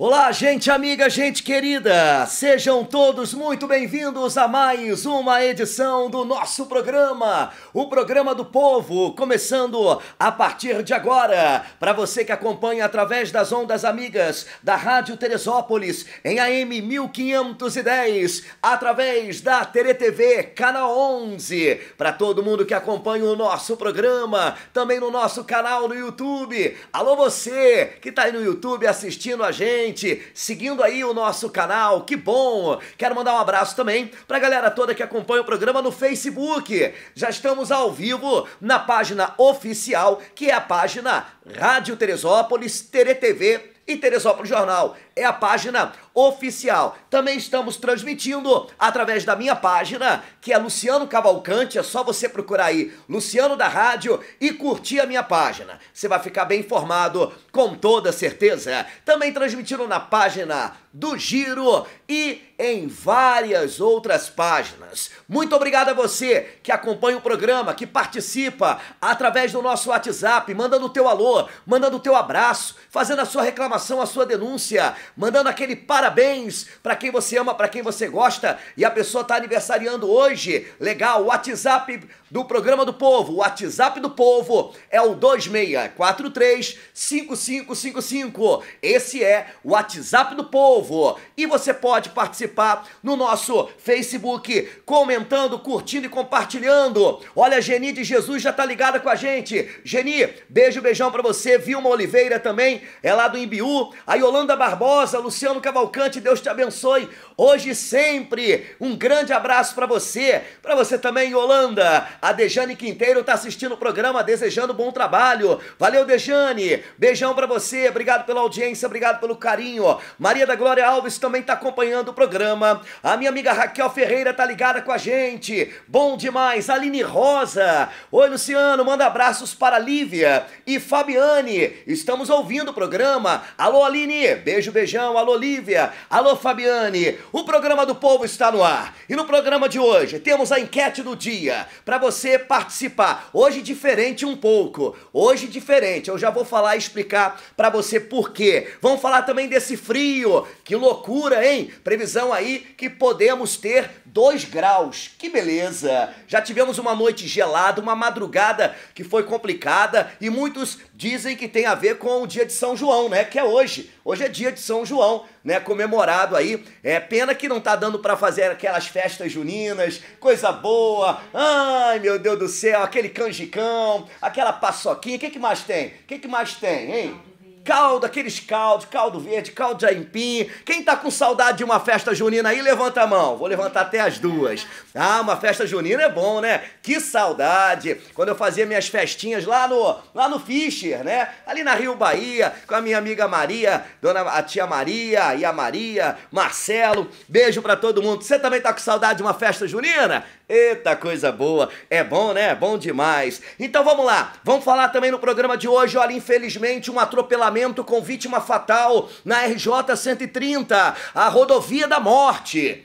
Olá, gente amiga, gente querida! Sejam todos muito bem-vindos a mais uma edição do nosso programa, o Programa do Povo, começando a partir de agora. Para você que acompanha através das ondas amigas da Rádio Teresópolis, em AM 1510, através da TereTV Canal 11. Para todo mundo que acompanha o nosso programa, também no nosso canal no YouTube. Alô, você que está aí no YouTube assistindo a gente gente seguindo aí o nosso canal, que bom! Quero mandar um abraço também pra galera toda que acompanha o programa no Facebook. Já estamos ao vivo na página oficial, que é a página Rádio Teresópolis, TereTV e Teresópolis Jornal. É a página oficial. Também estamos transmitindo através da minha página, que é Luciano Cavalcante, é só você procurar aí Luciano da Rádio e curtir a minha página. Você vai ficar bem informado com toda certeza. Também transmitindo na página do Giro e em várias outras páginas. Muito obrigado a você que acompanha o programa, que participa através do nosso WhatsApp, mandando o teu alô, mandando o teu abraço, fazendo a sua reclamação, a sua denúncia, mandando aquele parabéns parabéns para quem você ama, para quem você gosta e a pessoa está aniversariando hoje. Legal, o WhatsApp do programa do povo, o WhatsApp do povo é o 2643-5555. Esse é o WhatsApp do povo e você pode participar no nosso Facebook comentando, curtindo e compartilhando. Olha, Geni de Jesus já tá ligada com a gente. Geni, beijo, beijão para você. Vilma Oliveira também, é lá do Imbiú. A Yolanda Barbosa, Luciano Cavalcante Deus te abençoe hoje e sempre. Um grande abraço para você, para você também Holanda. A Dejane Quinteiro está assistindo o programa, desejando bom trabalho. Valeu, Dejane. Beijão para você. Obrigado pela audiência, obrigado pelo carinho. Maria da Glória Alves também está acompanhando o programa. A minha amiga Raquel Ferreira tá ligada com a gente. Bom demais. Aline Rosa. Oi, Luciano. Manda abraços para Lívia e Fabiane. Estamos ouvindo o programa. Alô, Aline. Beijo, beijão. Alô, Lívia. Alô, Fabiane. O programa do povo está no ar. E no programa de hoje temos a enquete do dia para você participar. Hoje diferente um pouco. Hoje diferente. Eu já vou falar e explicar para você por quê. Vamos falar também desse frio. Que loucura, hein? Previsão aí que podemos ter 2 graus. Que beleza. Já tivemos uma noite gelada, uma madrugada que foi complicada e muitos dizem que tem a ver com o dia de São João, né? Que é hoje. Hoje é dia de São João, né? Comemorado aí. É pena que não tá dando para fazer aquelas festas juninas, coisa boa. Ai, meu Deus do céu, aquele canjicão, aquela paçoquinha. O que, que mais tem? O que, que mais tem, hein? caldo, aqueles caldos, caldo verde, caldo de aipim. Quem tá com saudade de uma festa junina aí, levanta a mão. Vou levantar até as duas. Ah, uma festa junina é bom, né? Que saudade. Quando eu fazia minhas festinhas lá no, lá no Fischer, né? Ali na Rio Bahia, com a minha amiga Maria, dona a tia Maria, e a Maria, Marcelo. Beijo para todo mundo. Você também tá com saudade de uma festa junina? Eita coisa boa, é bom né? É bom demais. Então vamos lá, vamos falar também no programa de hoje. Olha, infelizmente, um atropelamento com vítima fatal na RJ 130, a rodovia da morte.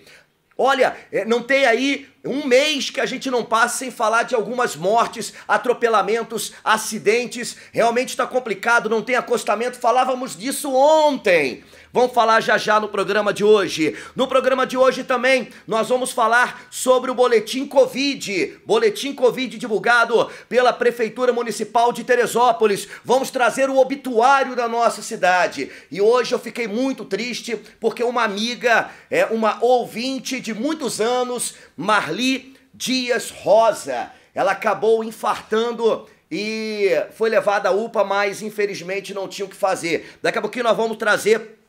Olha, é, não tem aí um mês que a gente não passa sem falar de algumas mortes, atropelamentos, acidentes. Realmente está complicado, não tem acostamento. Falávamos disso ontem. Vamos falar já já no programa de hoje. No programa de hoje também nós vamos falar sobre o boletim Covid, boletim Covid divulgado pela Prefeitura Municipal de Teresópolis. Vamos trazer o obituário da nossa cidade. E hoje eu fiquei muito triste porque uma amiga, é uma ouvinte de muitos anos, Marli Dias Rosa, ela acabou infartando e foi levada à UPA, mas infelizmente não tinha o que fazer. Daqui a pouquinho nós vamos trazer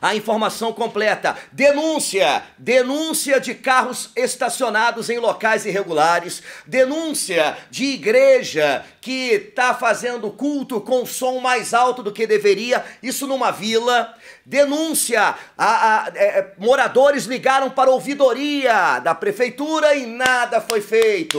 a informação completa. Denúncia: denúncia de carros estacionados em locais irregulares, denúncia de igreja que está fazendo culto com som mais alto do que deveria, isso numa vila. Denúncia: a, a, é, é moradores ligaram para a ouvidoria da prefeitura e nada foi feito.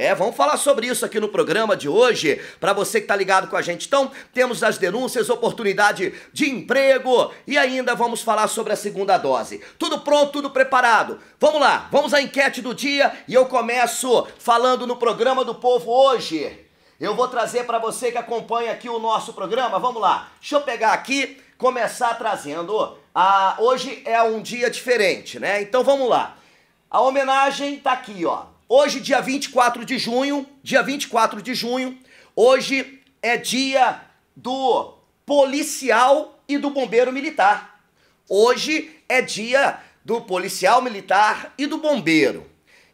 É, vamos falar sobre isso aqui no programa de hoje, para você que está ligado com a gente. Então, temos as denúncias, oportunidade de emprego e ainda vamos falar sobre a segunda dose. Tudo pronto, tudo preparado. Vamos lá, vamos à enquete do dia e eu começo falando no programa do povo hoje. Eu vou trazer para você que acompanha aqui o nosso programa. Vamos lá. Deixa eu pegar aqui, começar trazendo. Ah, hoje é um dia diferente, né? Então vamos lá. A homenagem tá aqui, ó. Hoje, dia 24 de junho, dia 24 de junho, hoje é dia do policial e do bombeiro militar. Hoje é dia do policial militar e do bombeiro.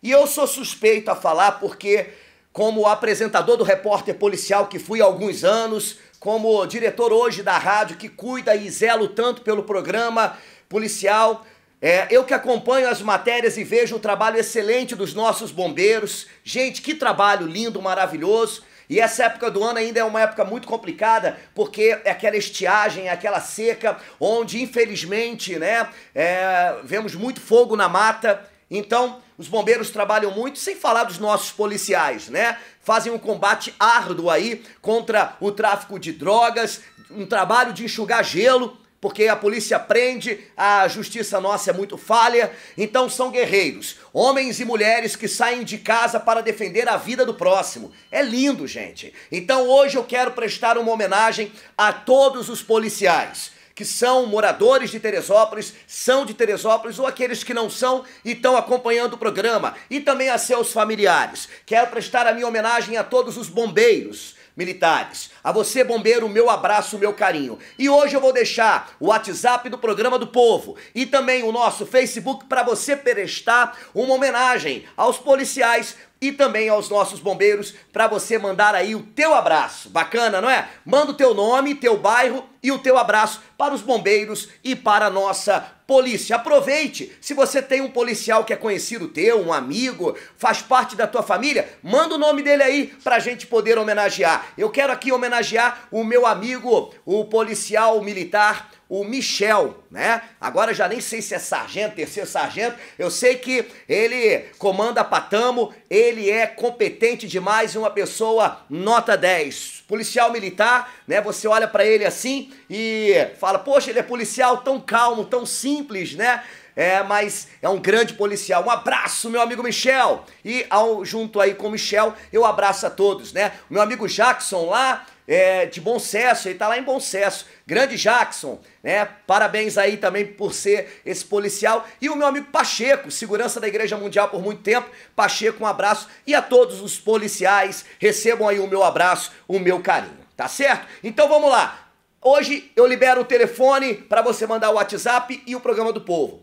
E eu sou suspeito a falar porque, como apresentador do repórter policial que fui há alguns anos, como diretor hoje da rádio que cuida e zelo tanto pelo programa policial, é, eu que acompanho as matérias e vejo o trabalho excelente dos nossos bombeiros. Gente, que trabalho lindo, maravilhoso. E essa época do ano ainda é uma época muito complicada, porque é aquela estiagem, é aquela seca, onde infelizmente, né, é, vemos muito fogo na mata. Então, os bombeiros trabalham muito, sem falar dos nossos policiais, né? Fazem um combate árduo aí contra o tráfico de drogas, um trabalho de enxugar gelo porque a polícia prende, a justiça nossa é muito falha. Então são guerreiros, homens e mulheres que saem de casa para defender a vida do próximo. É lindo, gente. Então hoje eu quero prestar uma homenagem a todos os policiais que são moradores de Teresópolis, são de Teresópolis ou aqueles que não são e estão acompanhando o programa, e também a seus familiares. Quero prestar a minha homenagem a todos os bombeiros, militares. A você, bombeiro, meu abraço, meu carinho. E hoje eu vou deixar o WhatsApp do Programa do Povo e também o nosso Facebook para você prestar uma homenagem aos policiais e também aos nossos bombeiros para você mandar aí o teu abraço. Bacana, não é? Manda o teu nome, teu bairro e o teu abraço para os bombeiros e para a nossa polícia. Aproveite, se você tem um policial que é conhecido teu, um amigo, faz parte da tua família, manda o nome dele aí a gente poder homenagear. Eu quero aqui homenagear o meu amigo, o policial militar o Michel, né? Agora já nem sei se é sargento, terceiro sargento. Eu sei que ele comanda Patamo, ele é competente demais e uma pessoa nota 10. Policial militar, né? Você olha para ele assim e fala: "Poxa, ele é policial tão calmo, tão simples, né?" É, mas é um grande policial. Um abraço, meu amigo Michel. E ao, junto aí com o Michel, eu abraço a todos, né? Meu amigo Jackson lá, é, de Bom senso, ele tá lá em Bom senso. Grande Jackson, né? Parabéns aí também por ser esse policial. E o meu amigo Pacheco, segurança da Igreja Mundial por muito tempo. Pacheco, um abraço. E a todos os policiais, recebam aí o meu abraço, o meu carinho. Tá certo? Então vamos lá. Hoje eu libero o telefone para você mandar o WhatsApp e o programa do povo.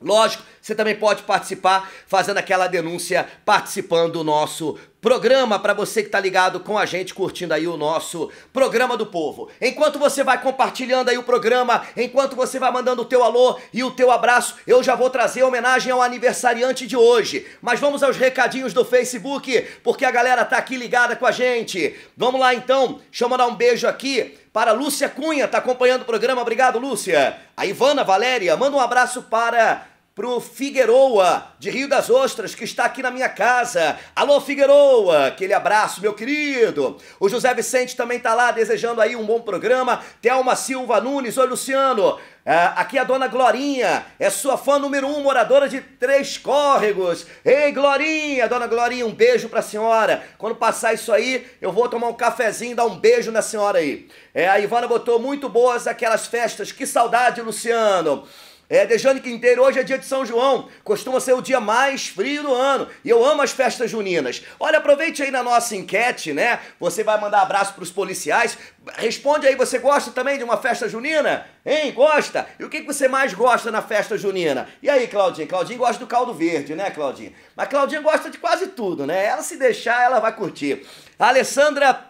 Lógico, você também pode participar fazendo aquela denúncia, participando do nosso programa para você que está ligado com a gente, curtindo aí o nosso programa do povo. Enquanto você vai compartilhando aí o programa, enquanto você vai mandando o teu alô e o teu abraço, eu já vou trazer homenagem ao aniversariante de hoje. Mas vamos aos recadinhos do Facebook, porque a galera tá aqui ligada com a gente. Vamos lá então, deixa eu mandar um beijo aqui para Lúcia Cunha, tá acompanhando o programa. Obrigado, Lúcia. A Ivana Valéria, manda um abraço para pro Figueroa, de Rio das Ostras, que está aqui na minha casa. Alô, Figueroa, aquele abraço, meu querido. O José Vicente também tá lá desejando aí um bom programa. Thelma Silva Nunes, oi, Luciano. É, aqui a dona Glorinha, é sua fã número um, moradora de Três Córregos. Ei, Glorinha, dona Glorinha, um beijo pra senhora. Quando passar isso aí, eu vou tomar um cafezinho e dar um beijo na senhora aí. É, a Ivana botou muito boas aquelas festas. Que saudade, Luciano. É, Dejane Quinteiro, hoje é dia de São João, costuma ser o dia mais frio do ano, e eu amo as festas juninas. Olha, aproveite aí na nossa enquete, né? Você vai mandar abraço para os policiais. Responde aí, você gosta também de uma festa junina? Hein, gosta? E o que, que você mais gosta na festa junina? E aí, Claudinha? Claudinha gosta do caldo verde, né, Claudinha? Mas Claudinha gosta de quase tudo, né? Ela se deixar, ela vai curtir. A Alessandra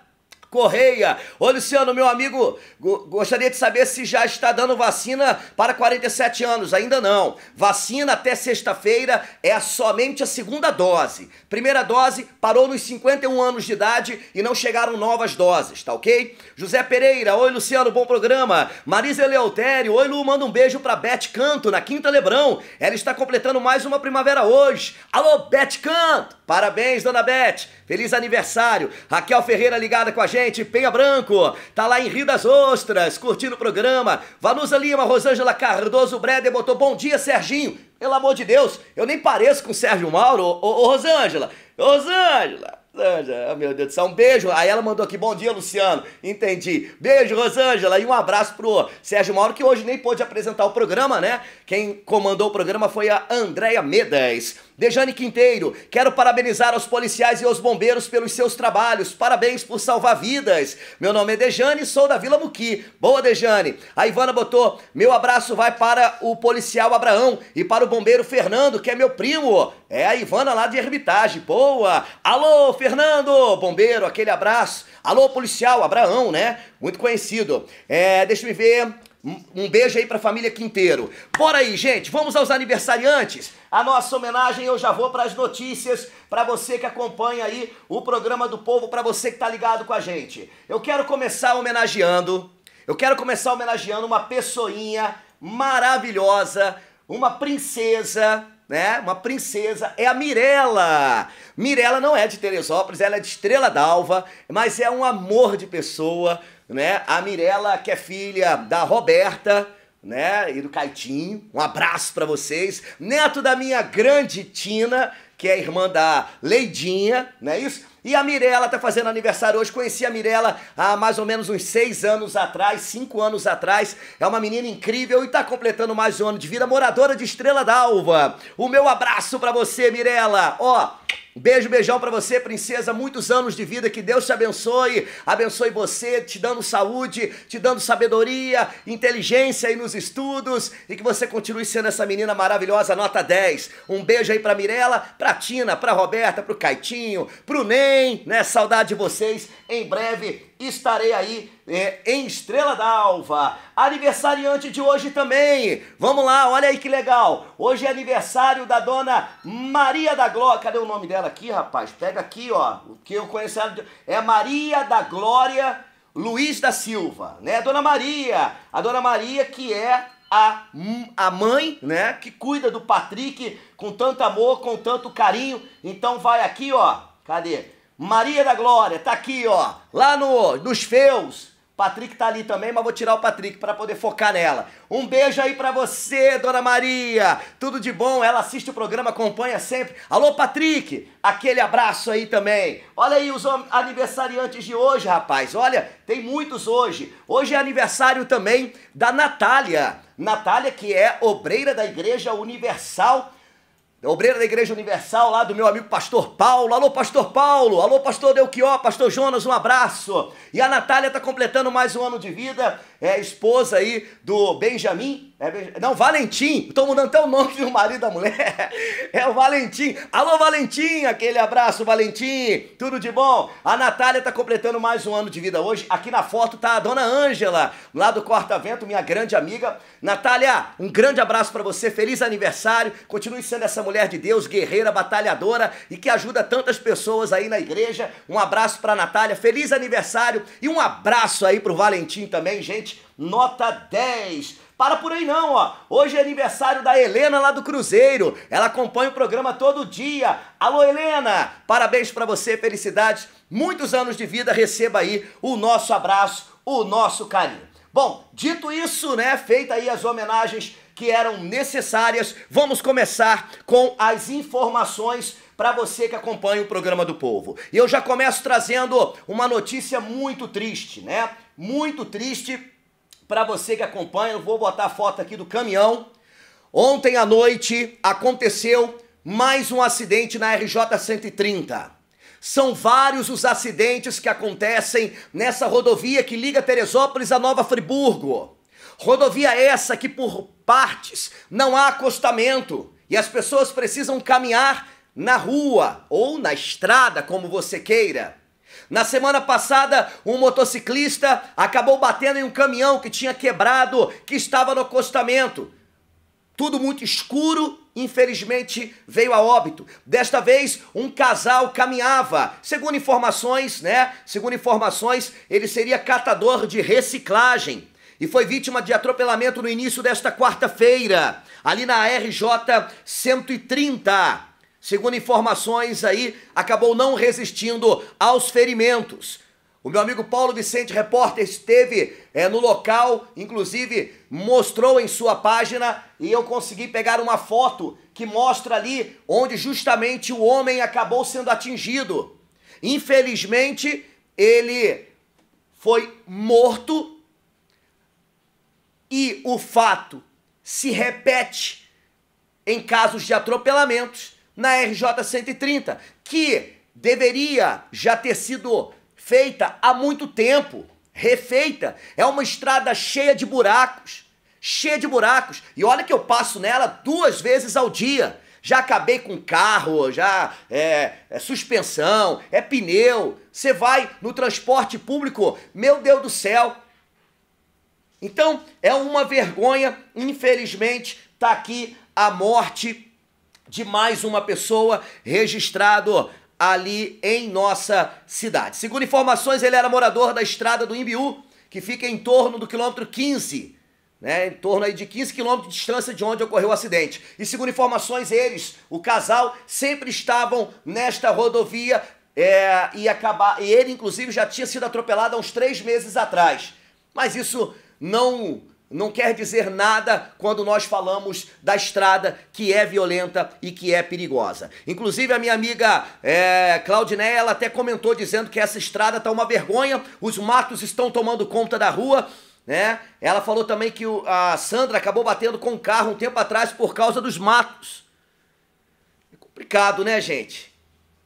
Correia. Ô Luciano, meu amigo, gostaria de saber se já está dando vacina para 47 anos. Ainda não. Vacina até sexta-feira é somente a segunda dose. Primeira dose parou nos 51 anos de idade e não chegaram novas doses, tá ok? José Pereira, oi Luciano, bom programa. Marisa Eleutério, oi Lu, manda um beijo para Beth Canto, na Quinta Lebrão. Ela está completando mais uma primavera hoje. Alô, Beth Canto! Parabéns, dona Beth. Feliz aniversário. Raquel Ferreira ligada com a gente gente, Penha Branco, tá lá em Rio das Ostras, curtindo o programa. Vanusa Lima, Rosângela Cardoso Breder botou bom dia, Serginho. Pelo amor de Deus, eu nem pareço com o Sérgio Mauro. Ô, ô, ô Rosângela, Rosângela. Rosângela, ah, meu Deus do céu, um beijo. Aí ela mandou aqui, bom dia, Luciano. Entendi. Beijo, Rosângela, e um abraço pro Sérgio Mauro, que hoje nem pôde apresentar o programa, né? Quem comandou o programa foi a Andréia Medas. Dejane Quinteiro, quero parabenizar os policiais e os bombeiros pelos seus trabalhos. Parabéns por salvar vidas. Meu nome é Dejane, sou da Vila Muqui. Boa, Dejane. A Ivana botou: meu abraço vai para o policial Abraão e para o bombeiro Fernando, que é meu primo. É a Ivana lá de Hermitage. Boa. Alô, Fernando, bombeiro, aquele abraço. Alô, policial Abraão, né? Muito conhecido. É, deixa eu ver. Um beijo aí para a família Quinteiro. Bora aí, gente. Vamos aos aniversariantes. A nossa homenagem eu já vou para as notícias, para você que acompanha aí o programa do povo, para você que tá ligado com a gente. Eu quero começar homenageando, eu quero começar homenageando uma pessoinha maravilhosa, uma princesa, né? Uma princesa é a Mirella. Mirella não é de Teresópolis, ela é de Estrela d'Alva, mas é um amor de pessoa né? A Mirella, que é filha da Roberta, né? E do Caitinho. Um abraço para vocês. Neto da minha grande Tina, que é irmã da Leidinha, não é isso? E a Mirella tá fazendo aniversário hoje. Conheci a Mirella há mais ou menos uns seis anos atrás, cinco anos atrás. É uma menina incrível e tá completando mais um ano de vida, moradora de Estrela d'Alva. O meu abraço para você, Mirella. Ó, Beijo, beijão para você, princesa. Muitos anos de vida, que Deus te abençoe. Abençoe você, te dando saúde, te dando sabedoria, inteligência aí nos estudos e que você continue sendo essa menina maravilhosa, nota 10. Um beijo aí para Mirella, para Tina, para Roberta, para o Caitinho, para o Ney bem? Né? Saudade de vocês. Em breve estarei aí é, em Estrela d'Alva. Aniversariante de hoje também. Vamos lá, olha aí que legal. Hoje é aniversário da dona Maria da Glória. Cadê o nome dela aqui, rapaz? Pega aqui, ó. O que eu conheço é Maria da Glória Luiz da Silva, né? Dona Maria. A dona Maria que é a, a mãe, né, que cuida do Patrick com tanto amor, com tanto carinho. Então vai aqui, ó. Cadê? Maria da Glória, tá aqui, ó, lá no, nos feus. Patrick tá ali também, mas vou tirar o Patrick para poder focar nela. Um beijo aí para você, Dona Maria. Tudo de bom? Ela assiste o programa, acompanha sempre. Alô, Patrick. Aquele abraço aí também. Olha aí os aniversariantes de hoje, rapaz. Olha, tem muitos hoje. Hoje é aniversário também da Natália. Natália que é obreira da Igreja Universal é obreira da Igreja Universal, lá do meu amigo Pastor Paulo. Alô, Pastor Paulo! Alô, Pastor Delquió, Pastor Jonas, um abraço! E a Natália está completando mais um ano de vida, é esposa aí do Benjamin é, não, Valentim. Estou mudando até o nome do marido da mulher. É o Valentim. Alô, Valentim. Aquele abraço, Valentim. Tudo de bom? A Natália está completando mais um ano de vida hoje. Aqui na foto tá a dona Ângela, lá do Corta Vento, minha grande amiga. Natália, um grande abraço para você. Feliz aniversário. Continue sendo essa mulher de Deus, guerreira, batalhadora e que ajuda tantas pessoas aí na igreja. Um abraço para Natália. Feliz aniversário e um abraço aí pro Valentim também, gente. Nota 10. Para por aí não, ó. Hoje é aniversário da Helena lá do Cruzeiro. Ela acompanha o programa todo dia. Alô, Helena! Parabéns para você, felicidades, muitos anos de vida. Receba aí o nosso abraço, o nosso carinho. Bom, dito isso, né, feita aí as homenagens que eram necessárias, vamos começar com as informações para você que acompanha o programa do Povo. E eu já começo trazendo uma notícia muito triste, né? Muito triste para você que acompanha, eu vou botar a foto aqui do caminhão. Ontem à noite aconteceu mais um acidente na RJ 130. São vários os acidentes que acontecem nessa rodovia que liga Teresópolis a Nova Friburgo. Rodovia essa que por partes não há acostamento e as pessoas precisam caminhar na rua ou na estrada, como você queira. Na semana passada, um motociclista acabou batendo em um caminhão que tinha quebrado, que estava no acostamento. Tudo muito escuro, infelizmente veio a óbito. Desta vez, um casal caminhava. Segundo informações, né? Segundo informações, ele seria catador de reciclagem e foi vítima de atropelamento no início desta quarta-feira, ali na RJ 130 segundo informações aí, acabou não resistindo aos ferimentos. O meu amigo Paulo Vicente, repórter, esteve é, no local, inclusive mostrou em sua página e eu consegui pegar uma foto que mostra ali onde justamente o homem acabou sendo atingido. Infelizmente, ele foi morto e o fato se repete em casos de atropelamentos na RJ 130, que deveria já ter sido feita há muito tempo, refeita. É uma estrada cheia de buracos, cheia de buracos. E olha que eu passo nela duas vezes ao dia. Já acabei com carro, já é, é suspensão, é pneu. Você vai no transporte público, meu Deus do céu. Então é uma vergonha, infelizmente, tá aqui a morte de mais uma pessoa registrado ali em nossa cidade. Segundo informações, ele era morador da estrada do Imbiú, que fica em torno do quilômetro 15, né, em torno aí de 15 quilômetros de distância de onde ocorreu o acidente. E segundo informações, eles, o casal, sempre estavam nesta rodovia é, e, acabar, e ele, inclusive, já tinha sido atropelado há uns três meses atrás. Mas isso não não quer dizer nada quando nós falamos da estrada que é violenta e que é perigosa. Inclusive, a minha amiga é, Claudineia, ela até comentou dizendo que essa estrada está uma vergonha, os matos estão tomando conta da rua, né? Ela falou também que o, a Sandra acabou batendo com o carro um tempo atrás por causa dos matos. É complicado, né, gente?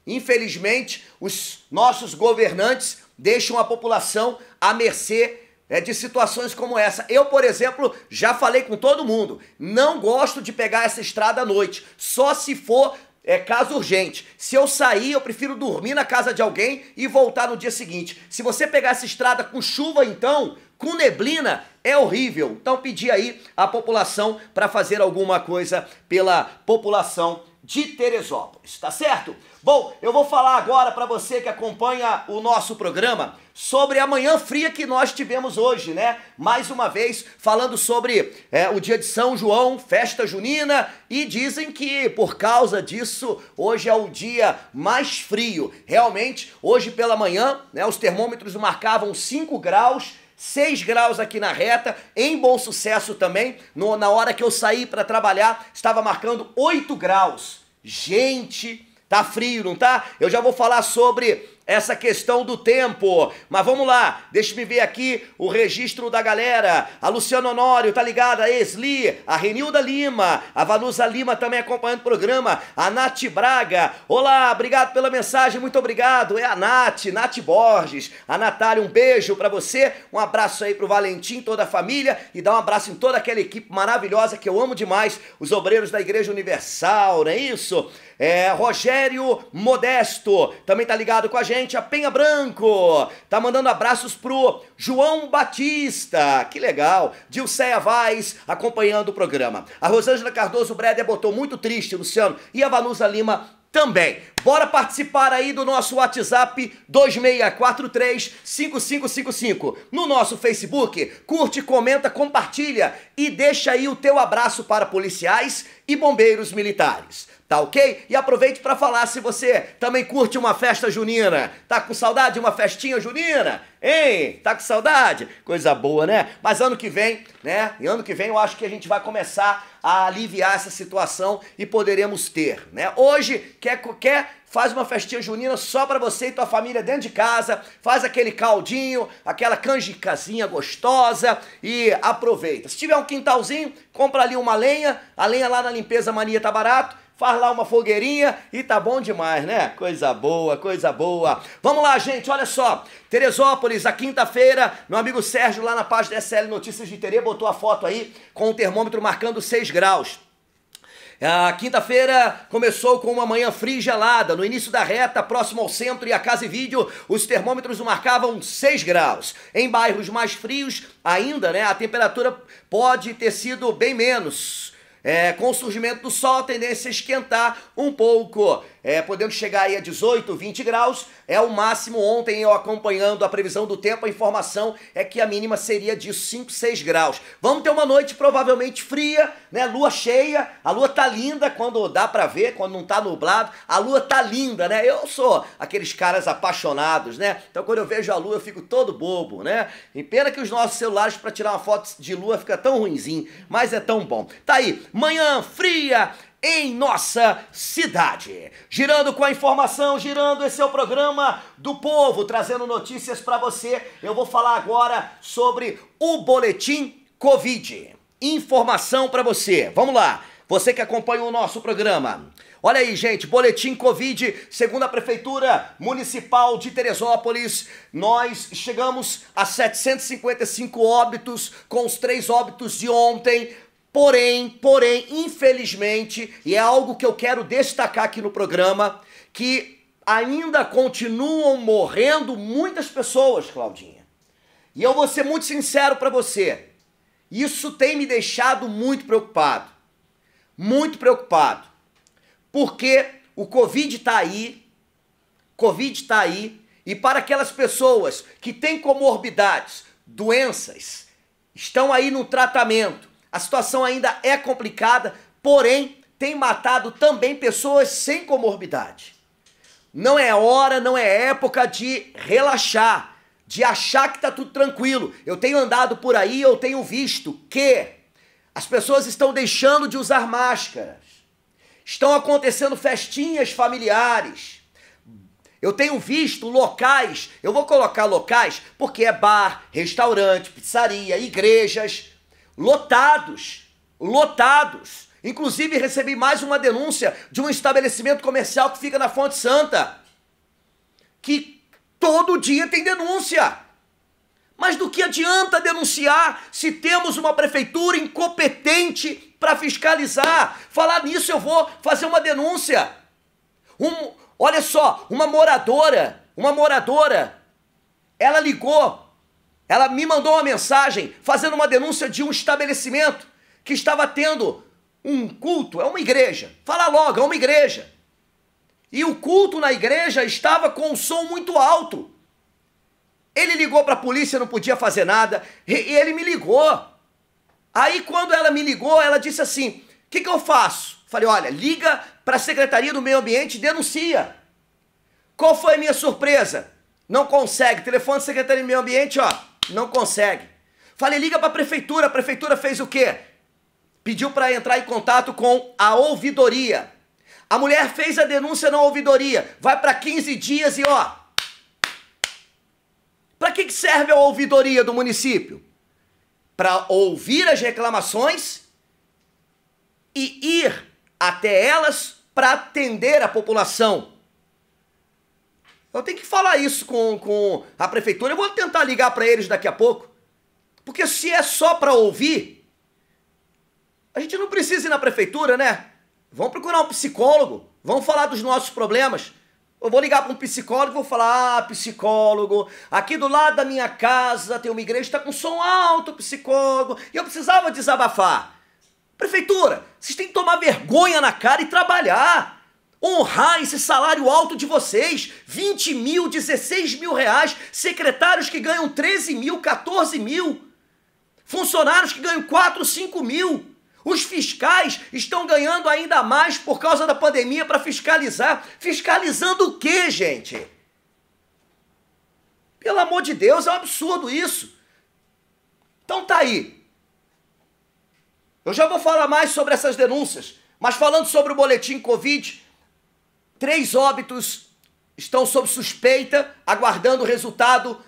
Infelizmente, os nossos governantes deixam a população à mercê é, de situações como essa. Eu, por exemplo, já falei com todo mundo, não gosto de pegar essa estrada à noite, só se for é caso urgente. Se eu sair, eu prefiro dormir na casa de alguém e voltar no dia seguinte. Se você pegar essa estrada com chuva, então, com neblina, é horrível. Então, pedi aí à população para fazer alguma coisa pela população de Teresópolis, tá certo? Bom, eu vou falar agora para você que acompanha o nosso programa sobre a manhã fria que nós tivemos hoje, né? Mais uma vez falando sobre é, o dia de São João, festa junina, e dizem que por causa disso hoje é o dia mais frio. Realmente, hoje pela manhã, né, os termômetros marcavam 5 graus. 6 graus aqui na reta, em bom sucesso também. No, na hora que eu saí para trabalhar, estava marcando 8 graus. Gente, Tá frio, não tá? Eu já vou falar sobre essa questão do tempo. Mas vamos lá, deixa-me ver aqui o registro da galera. A Luciana Honório, tá ligada? A Esli, a Renilda Lima, a Vanusa Lima também acompanhando o programa. A Nath Braga, olá, obrigado pela mensagem, muito obrigado. É a Nath, Nath Borges. A Natália, um beijo para você, um abraço aí pro Valentim, toda a família e dá um abraço em toda aquela equipe maravilhosa que eu amo demais, os obreiros da Igreja Universal, não é isso? É, Rogério Modesto também tá ligado com a gente gente, a Penha Branco, tá mandando abraços pro João Batista, que legal, Dilceia Vaz acompanhando o programa. A Rosângela Cardoso Breder botou muito triste, Luciano, e a Vanusa Lima também. Bora participar aí do nosso WhatsApp 2643-5555. No nosso Facebook, curte, comenta, compartilha e deixa aí o teu abraço para policiais e bombeiros militares. Tá ok? E aproveite para falar se você também curte uma festa junina. Tá com saudade de uma festinha junina? Hein? Tá com saudade? Coisa boa, né? Mas ano que vem, né? E ano que vem eu acho que a gente vai começar a aliviar essa situação e poderemos ter, né? Hoje, quer, quer faz uma festinha junina só para você e tua família dentro de casa, faz aquele caldinho, aquela canjicazinha gostosa e aproveita. Se tiver um quintalzinho, compra ali uma lenha, a lenha lá na limpeza mania tá barato, faz lá uma fogueirinha e tá bom demais, né? Coisa boa, coisa boa. Vamos lá, gente, olha só. Teresópolis, a quinta-feira, meu amigo Sérgio lá na página SL Notícias de Terê botou a foto aí com o termômetro marcando 6 graus. A quinta-feira começou com uma manhã fria e gelada. No início da reta, próximo ao centro e a casa e vídeo, os termômetros marcavam 6 graus. Em bairros mais frios, ainda, né, a temperatura pode ter sido bem menos é, com o surgimento do sol, a tendência é esquentar um pouco. É, podendo chegar aí a 18, 20 graus, é o máximo. Ontem eu acompanhando a previsão do tempo, a informação é que a mínima seria de 5, 6 graus. Vamos ter uma noite provavelmente fria, né? Lua cheia, a lua tá linda quando dá para ver, quando não tá nublado, a lua tá linda, né? Eu sou aqueles caras apaixonados, né? Então quando eu vejo a lua eu fico todo bobo, né? E pena que os nossos celulares para tirar uma foto de lua fica tão ruimzinho, mas é tão bom. Tá aí, manhã fria, em nossa cidade. Girando com a informação, girando, esse é o programa do povo, trazendo notícias para você. Eu vou falar agora sobre o boletim Covid. Informação para você. Vamos lá. Você que acompanha o nosso programa. Olha aí, gente, boletim Covid, segundo a Prefeitura Municipal de Teresópolis, nós chegamos a 755 óbitos, com os três óbitos de ontem, Porém, porém, infelizmente, e é algo que eu quero destacar aqui no programa, que ainda continuam morrendo muitas pessoas, Claudinha. E eu vou ser muito sincero para você. Isso tem me deixado muito preocupado. Muito preocupado. Porque o Covid está aí, Covid está aí, e para aquelas pessoas que têm comorbidades, doenças, estão aí no tratamento a situação ainda é complicada, porém tem matado também pessoas sem comorbidade. Não é hora, não é época de relaxar, de achar que está tudo tranquilo. Eu tenho andado por aí, eu tenho visto que as pessoas estão deixando de usar máscaras, estão acontecendo festinhas familiares. Eu tenho visto locais, eu vou colocar locais porque é bar, restaurante, pizzaria, igrejas, lotados, lotados. Inclusive recebi mais uma denúncia de um estabelecimento comercial que fica na Fonte Santa, que todo dia tem denúncia. Mas do que adianta denunciar se temos uma prefeitura incompetente para fiscalizar? Falar nisso, eu vou fazer uma denúncia. Um, olha só, uma moradora, uma moradora, ela ligou ela me mandou uma mensagem fazendo uma denúncia de um estabelecimento que estava tendo um culto, é uma igreja. Fala logo, é uma igreja. E o culto na igreja estava com um som muito alto. Ele ligou para a polícia, não podia fazer nada, e ele me ligou. Aí quando ela me ligou, ela disse assim: "O que, que eu faço?" Falei: "Olha, liga para a Secretaria do Meio Ambiente e denuncia." Qual foi a minha surpresa? Não consegue. Telefone da Secretaria do Meio Ambiente, ó. Não consegue. Falei, liga para a prefeitura. A prefeitura fez o quê? Pediu para entrar em contato com a ouvidoria. A mulher fez a denúncia na ouvidoria. Vai para 15 dias e ó. Para que, que serve a ouvidoria do município? Para ouvir as reclamações e ir até elas para atender a população eu tenho que falar isso com, com a prefeitura. Eu vou tentar ligar para eles daqui a pouco. Porque se é só para ouvir, a gente não precisa ir na prefeitura, né? Vamos procurar um psicólogo. Vamos falar dos nossos problemas. Eu vou ligar para um psicólogo e vou falar: ah, psicólogo, aqui do lado da minha casa tem uma igreja, está com som alto, psicólogo, e eu precisava desabafar. Prefeitura, vocês têm que tomar vergonha na cara e trabalhar honrar esse salário alto de vocês, 20 mil, 16 mil reais, secretários que ganham 13 mil, 14 mil, funcionários que ganham 4, 5 mil. Os fiscais estão ganhando ainda mais por causa da pandemia para fiscalizar. Fiscalizando o quê, gente? Pelo amor de Deus, é um absurdo isso. Então tá aí. Eu já vou falar mais sobre essas denúncias, mas falando sobre o boletim Covid, Três óbitos estão sob suspeita, aguardando o resultado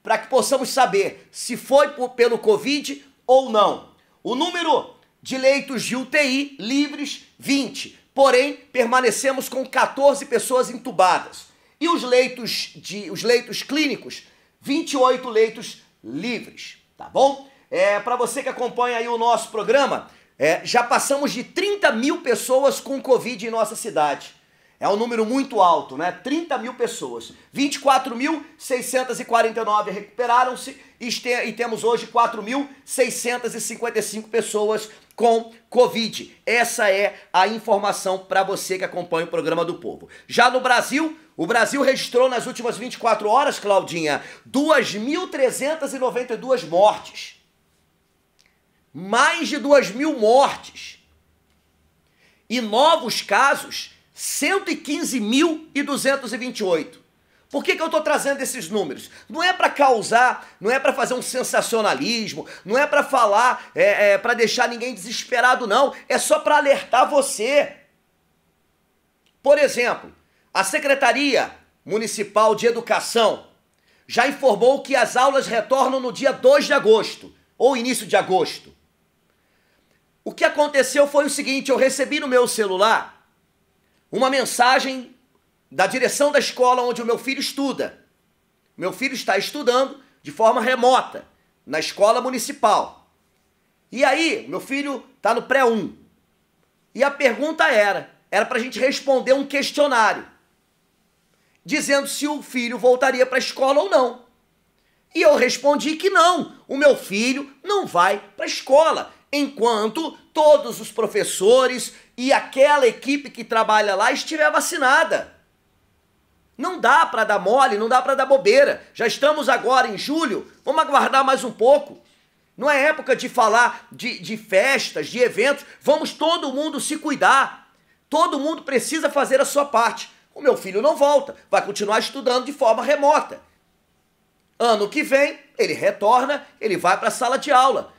para que possamos saber se foi por, pelo Covid ou não. O número de leitos de UTI livres, 20. Porém, permanecemos com 14 pessoas entubadas. E os leitos de os leitos clínicos, 28 leitos livres, tá bom? É, para você que acompanha aí o nosso programa, é, já passamos de 30 mil pessoas com Covid em nossa cidade. É um número muito alto, né? 30 mil pessoas. 24.649 recuperaram-se e temos hoje 4.655 pessoas com Covid. Essa é a informação para você que acompanha o programa do povo. Já no Brasil, o Brasil registrou nas últimas 24 horas, Claudinha, 2.392 mortes. Mais de 2 mil mortes. E novos casos 115.228. Por que, que eu estou trazendo esses números? Não é para causar, não é para fazer um sensacionalismo, não é para falar, é, é para deixar ninguém desesperado, não. É só para alertar você. Por exemplo, a Secretaria Municipal de Educação já informou que as aulas retornam no dia 2 de agosto, ou início de agosto. O que aconteceu foi o seguinte: eu recebi no meu celular uma mensagem da direção da escola onde o meu filho estuda. Meu filho está estudando de forma remota na escola municipal. E aí, meu filho está no pré-1. E a pergunta era: era para a gente responder um questionário dizendo se o filho voltaria para a escola ou não. E eu respondi que não, o meu filho não vai para a escola, enquanto todos os professores e aquela equipe que trabalha lá estiver vacinada. Não dá para dar mole, não dá para dar bobeira. Já estamos agora em julho, vamos aguardar mais um pouco. Não é época de falar de, de festas, de eventos. Vamos todo mundo se cuidar. Todo mundo precisa fazer a sua parte. O meu filho não volta, vai continuar estudando de forma remota. Ano que vem, ele retorna, ele vai para a sala de aula.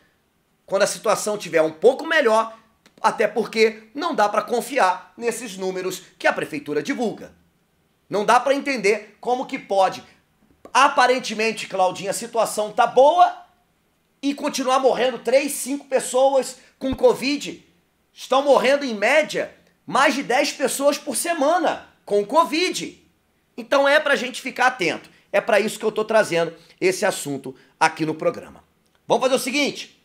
Quando a situação tiver um pouco melhor, até porque não dá para confiar nesses números que a prefeitura divulga. Não dá para entender como que pode. Aparentemente, Claudinha, a situação tá boa e continuar morrendo 3, 5 pessoas com Covid. Estão morrendo, em média, mais de 10 pessoas por semana com Covid. Então é para a gente ficar atento. É para isso que eu estou trazendo esse assunto aqui no programa. Vamos fazer o seguinte: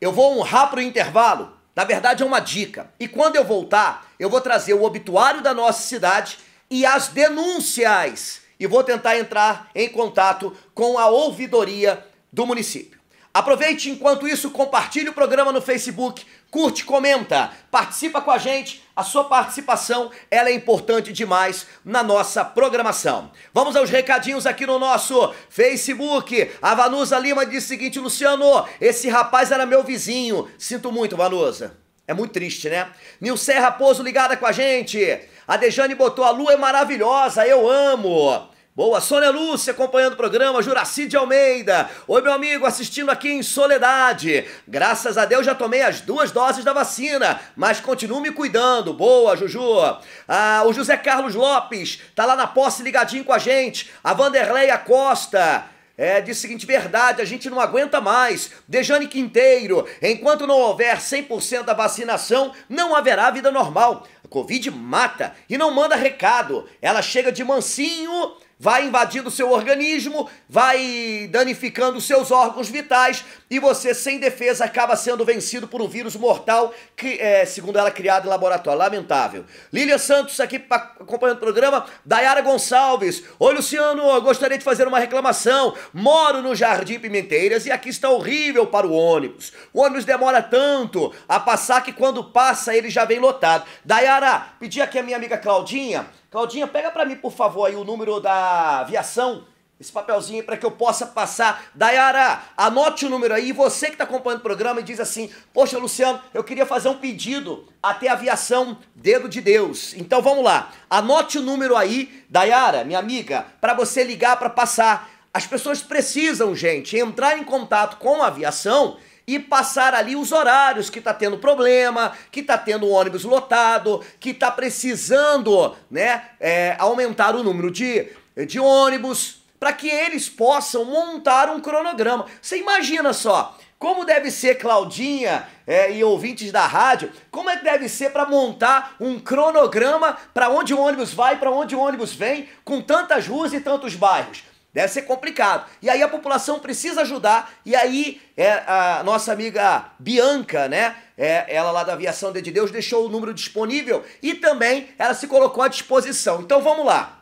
eu vou honrar para o intervalo. Na verdade, é uma dica. E quando eu voltar, eu vou trazer o obituário da nossa cidade e as denúncias. E vou tentar entrar em contato com a ouvidoria do município. Aproveite enquanto isso, compartilhe o programa no Facebook, curte, comenta, participa com a gente a sua participação, ela é importante demais na nossa programação. Vamos aos recadinhos aqui no nosso Facebook. A Vanusa Lima diz o seguinte, Luciano, esse rapaz era meu vizinho. Sinto muito, Vanusa. É muito triste, né? Nilce Raposo ligada com a gente. A Dejane botou, a lua é maravilhosa, eu amo. Boa, Sônia Lúcia acompanhando o programa, Juraci de Almeida. Oi, meu amigo, assistindo aqui em Soledade. Graças a Deus já tomei as duas doses da vacina, mas continuo me cuidando. Boa, Juju. Ah, o José Carlos Lopes tá lá na posse ligadinho com a gente. A Vanderleia Costa. É, diz seguinte, verdade, a gente não aguenta mais. Dejane Quinteiro, enquanto não houver 100% da vacinação, não haverá vida normal. A Covid mata e não manda recado. Ela chega de mansinho vai invadindo seu organismo, vai danificando seus órgãos vitais, e você, sem defesa, acaba sendo vencido por um vírus mortal que é, segundo ela, criado em laboratório. Lamentável. Lilian Santos aqui acompanhando o programa. Dayara Gonçalves. Oi, Luciano, gostaria de fazer uma reclamação. Moro no Jardim Pimenteiras e aqui está horrível para o ônibus. O ônibus demora tanto a passar que quando passa ele já vem lotado. Dayara, pedi aqui a minha amiga Claudinha. Claudinha, pega para mim, por favor, aí o número da aviação esse papelzinho para que eu possa passar. Dayara, anote o número aí. Você que está acompanhando o programa e diz assim: Poxa, Luciano, eu queria fazer um pedido até a aviação Dedo de Deus. Então vamos lá. Anote o número aí, Dayara, minha amiga, para você ligar para passar. As pessoas precisam, gente, entrar em contato com a aviação e passar ali os horários que está tendo problema, que está tendo ônibus lotado, que está precisando, né, é, aumentar o número de de ônibus, para que eles possam montar um cronograma. Você imagina só, como deve ser Claudinha é, e ouvintes da rádio, como é que deve ser para montar um cronograma para onde o ônibus vai, para onde o ônibus vem, com tantas ruas e tantos bairros. Deve ser complicado. E aí a população precisa ajudar. E aí é, a nossa amiga Bianca, né? É, ela lá da Aviação de Deus deixou o número disponível e também ela se colocou à disposição. Então vamos lá.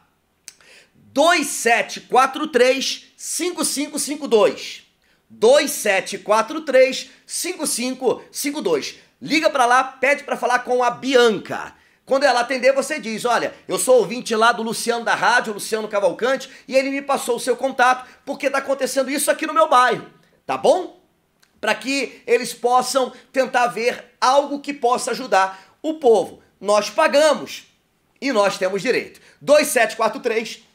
2743 5552. 2743 5552. Liga para lá, pede para falar com a Bianca. Quando ela atender, você diz: Olha, eu sou ouvinte lá do Luciano da rádio, Luciano Cavalcante, e ele me passou o seu contato porque está acontecendo isso aqui no meu bairro, tá bom? Para que eles possam tentar ver algo que possa ajudar o povo. Nós pagamos e nós temos direito. 2743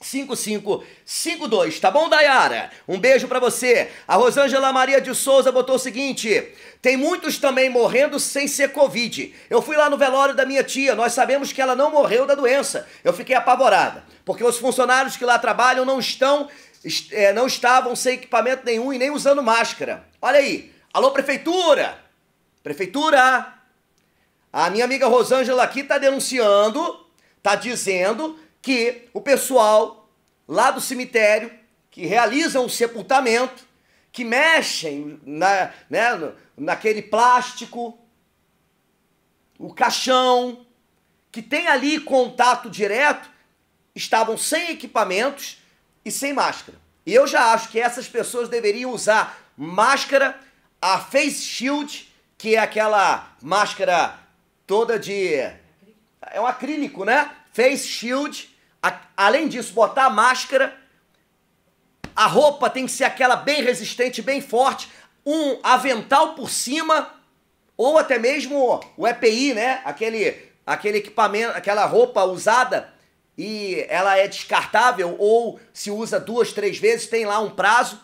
5552, tá bom, Dayara? Um beijo para você. A Rosângela Maria de Souza botou o seguinte: tem muitos também morrendo sem ser Covid. Eu fui lá no velório da minha tia, nós sabemos que ela não morreu da doença. Eu fiquei apavorada, porque os funcionários que lá trabalham não estão, é, não estavam sem equipamento nenhum e nem usando máscara. Olha aí. Alô, prefeitura! Prefeitura! A minha amiga Rosângela aqui tá denunciando, tá dizendo que o pessoal lá do cemitério, que realizam o sepultamento, que mexem na, né, naquele plástico, o caixão, que tem ali contato direto, estavam sem equipamentos e sem máscara. E eu já acho que essas pessoas deveriam usar máscara, a face shield, que é aquela máscara toda de. É um acrílico, né? Face shield a, além disso, botar a máscara, a roupa tem que ser aquela bem resistente, bem forte, um avental por cima, ou até mesmo o EPI, né? Aquele, aquele equipamento, aquela roupa usada e ela é descartável, ou se usa duas, três vezes, tem lá um prazo.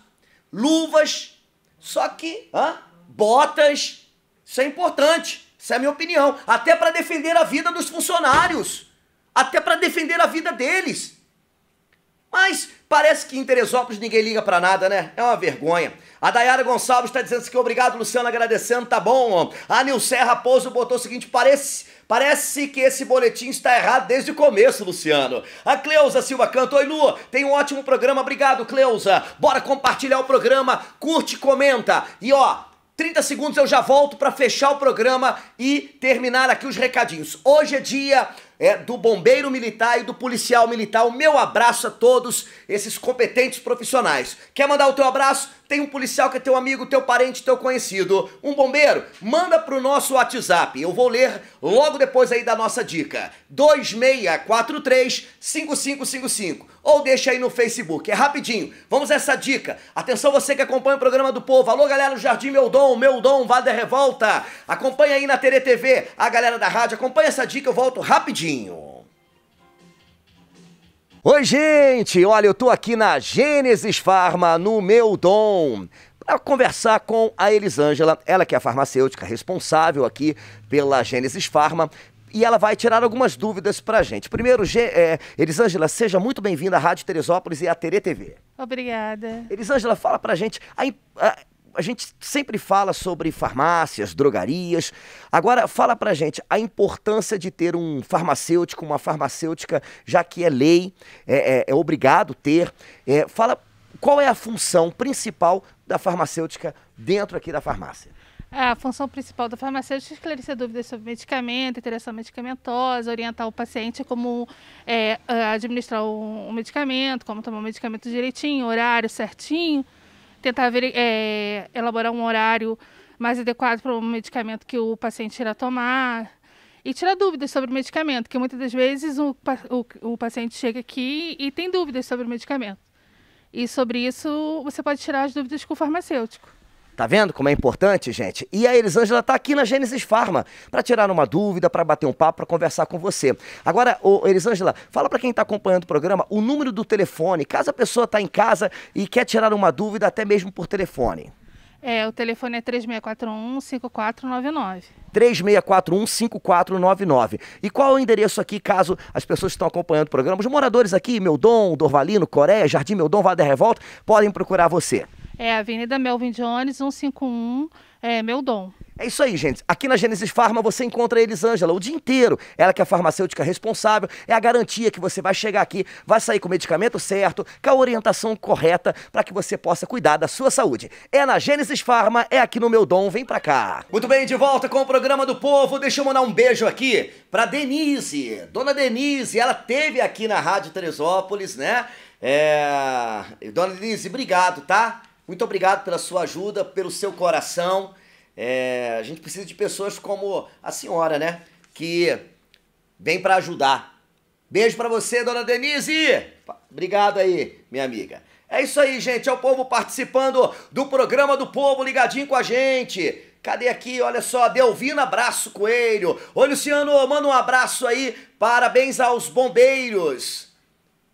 Luvas, só que hã? botas, isso é importante, isso é a minha opinião, até para defender a vida dos funcionários até para defender a vida deles. Mas parece que em Teresópolis ninguém liga para nada, né? É uma vergonha. A Dayara Gonçalves está dizendo que obrigado, Luciano, agradecendo, tá bom. A Nilcer Raposo botou o seguinte: parece, parece que esse boletim está errado desde o começo, Luciano. A Cleusa Silva Canto, oi Lu, tem um ótimo programa, obrigado, Cleusa. Bora compartilhar o programa, curte, comenta. E ó, 30 segundos eu já volto para fechar o programa e terminar aqui os recadinhos. Hoje é dia é, do bombeiro militar e do policial militar. O meu abraço a todos esses competentes profissionais. Quer mandar o teu abraço? Tem um policial que é teu amigo, teu parente, teu conhecido, um bombeiro, manda pro nosso WhatsApp. Eu vou ler logo depois aí da nossa dica. 2643 5555 ou deixa aí no Facebook. É rapidinho. Vamos a essa dica. Atenção você que acompanha o programa do povo. Alô, galera do Jardim Meu Dom, Meu Dom, Vale da Revolta. Acompanha aí na Tere TV, a galera da rádio. Acompanha essa dica, eu volto rapidinho. Oi, gente! Olha, eu tô aqui na Gênesis Farma, no meu dom para conversar com a Elisângela, ela que é a farmacêutica responsável aqui pela Gênesis Farma. E ela vai tirar algumas dúvidas para gente. Primeiro, G é, Elisângela, seja muito bem-vinda à Rádio Teresópolis e à Tere TV. Obrigada. Elisângela, fala para a gente a, a gente sempre fala sobre farmácias, drogarias. Agora, fala pra gente a importância de ter um farmacêutico, uma farmacêutica, já que é lei, é, é, é obrigado ter. É, fala qual é a função principal da farmacêutica dentro aqui da farmácia. É, a função principal da farmacêutica é esclarecer dúvidas sobre medicamento, interação medicamentosa, orientar o paciente como é, administrar um, um medicamento, como tomar o um medicamento direitinho, horário certinho tentar ver, é, elaborar um horário mais adequado para o medicamento que o paciente irá tomar e tirar dúvidas sobre o medicamento, que muitas das vezes o, o, o paciente chega aqui e tem dúvidas sobre o medicamento. E sobre isso você pode tirar as dúvidas com o farmacêutico. Tá vendo como é importante, gente? E a Elisângela está aqui na Gênesis Farma para tirar uma dúvida, para bater um papo, para conversar com você. Agora, ô, Elisângela, fala para quem está acompanhando o programa o número do telefone, caso a pessoa está em casa e quer tirar uma dúvida, até mesmo por telefone. É, o telefone é 3641-5499. 3641-5499. E qual é o endereço aqui, caso as pessoas que estão acompanhando o programa? Os moradores aqui, Meldon, Dorvalino, Coreia, Jardim Meldon, Vada Revolta, podem procurar você. É Avenida Melvin Jones, 151, é, meu dom. É isso aí, gente. Aqui na Gênesis Farma você encontra a Elisângela o dia inteiro. Ela que é a farmacêutica responsável, é a garantia que você vai chegar aqui, vai sair com o medicamento certo, com a orientação correta para que você possa cuidar da sua saúde. É na Gênesis Farma, é aqui no Meu Dom, vem pra cá. Muito bem, de volta com o programa do povo. Deixa eu mandar um beijo aqui pra Denise. Dona Denise, ela teve aqui na Rádio Teresópolis, né? É... Dona Denise, obrigado, tá? Muito obrigado pela sua ajuda, pelo seu coração. É, a gente precisa de pessoas como a senhora, né? Que vem para ajudar. Beijo para você, dona Denise. Obrigado aí, minha amiga. É isso aí, gente. É o povo participando do programa do povo ligadinho com a gente. Cadê aqui? Olha só, Delvina Abraço Coelho. Ô, Luciano, manda um abraço aí. Parabéns aos bombeiros.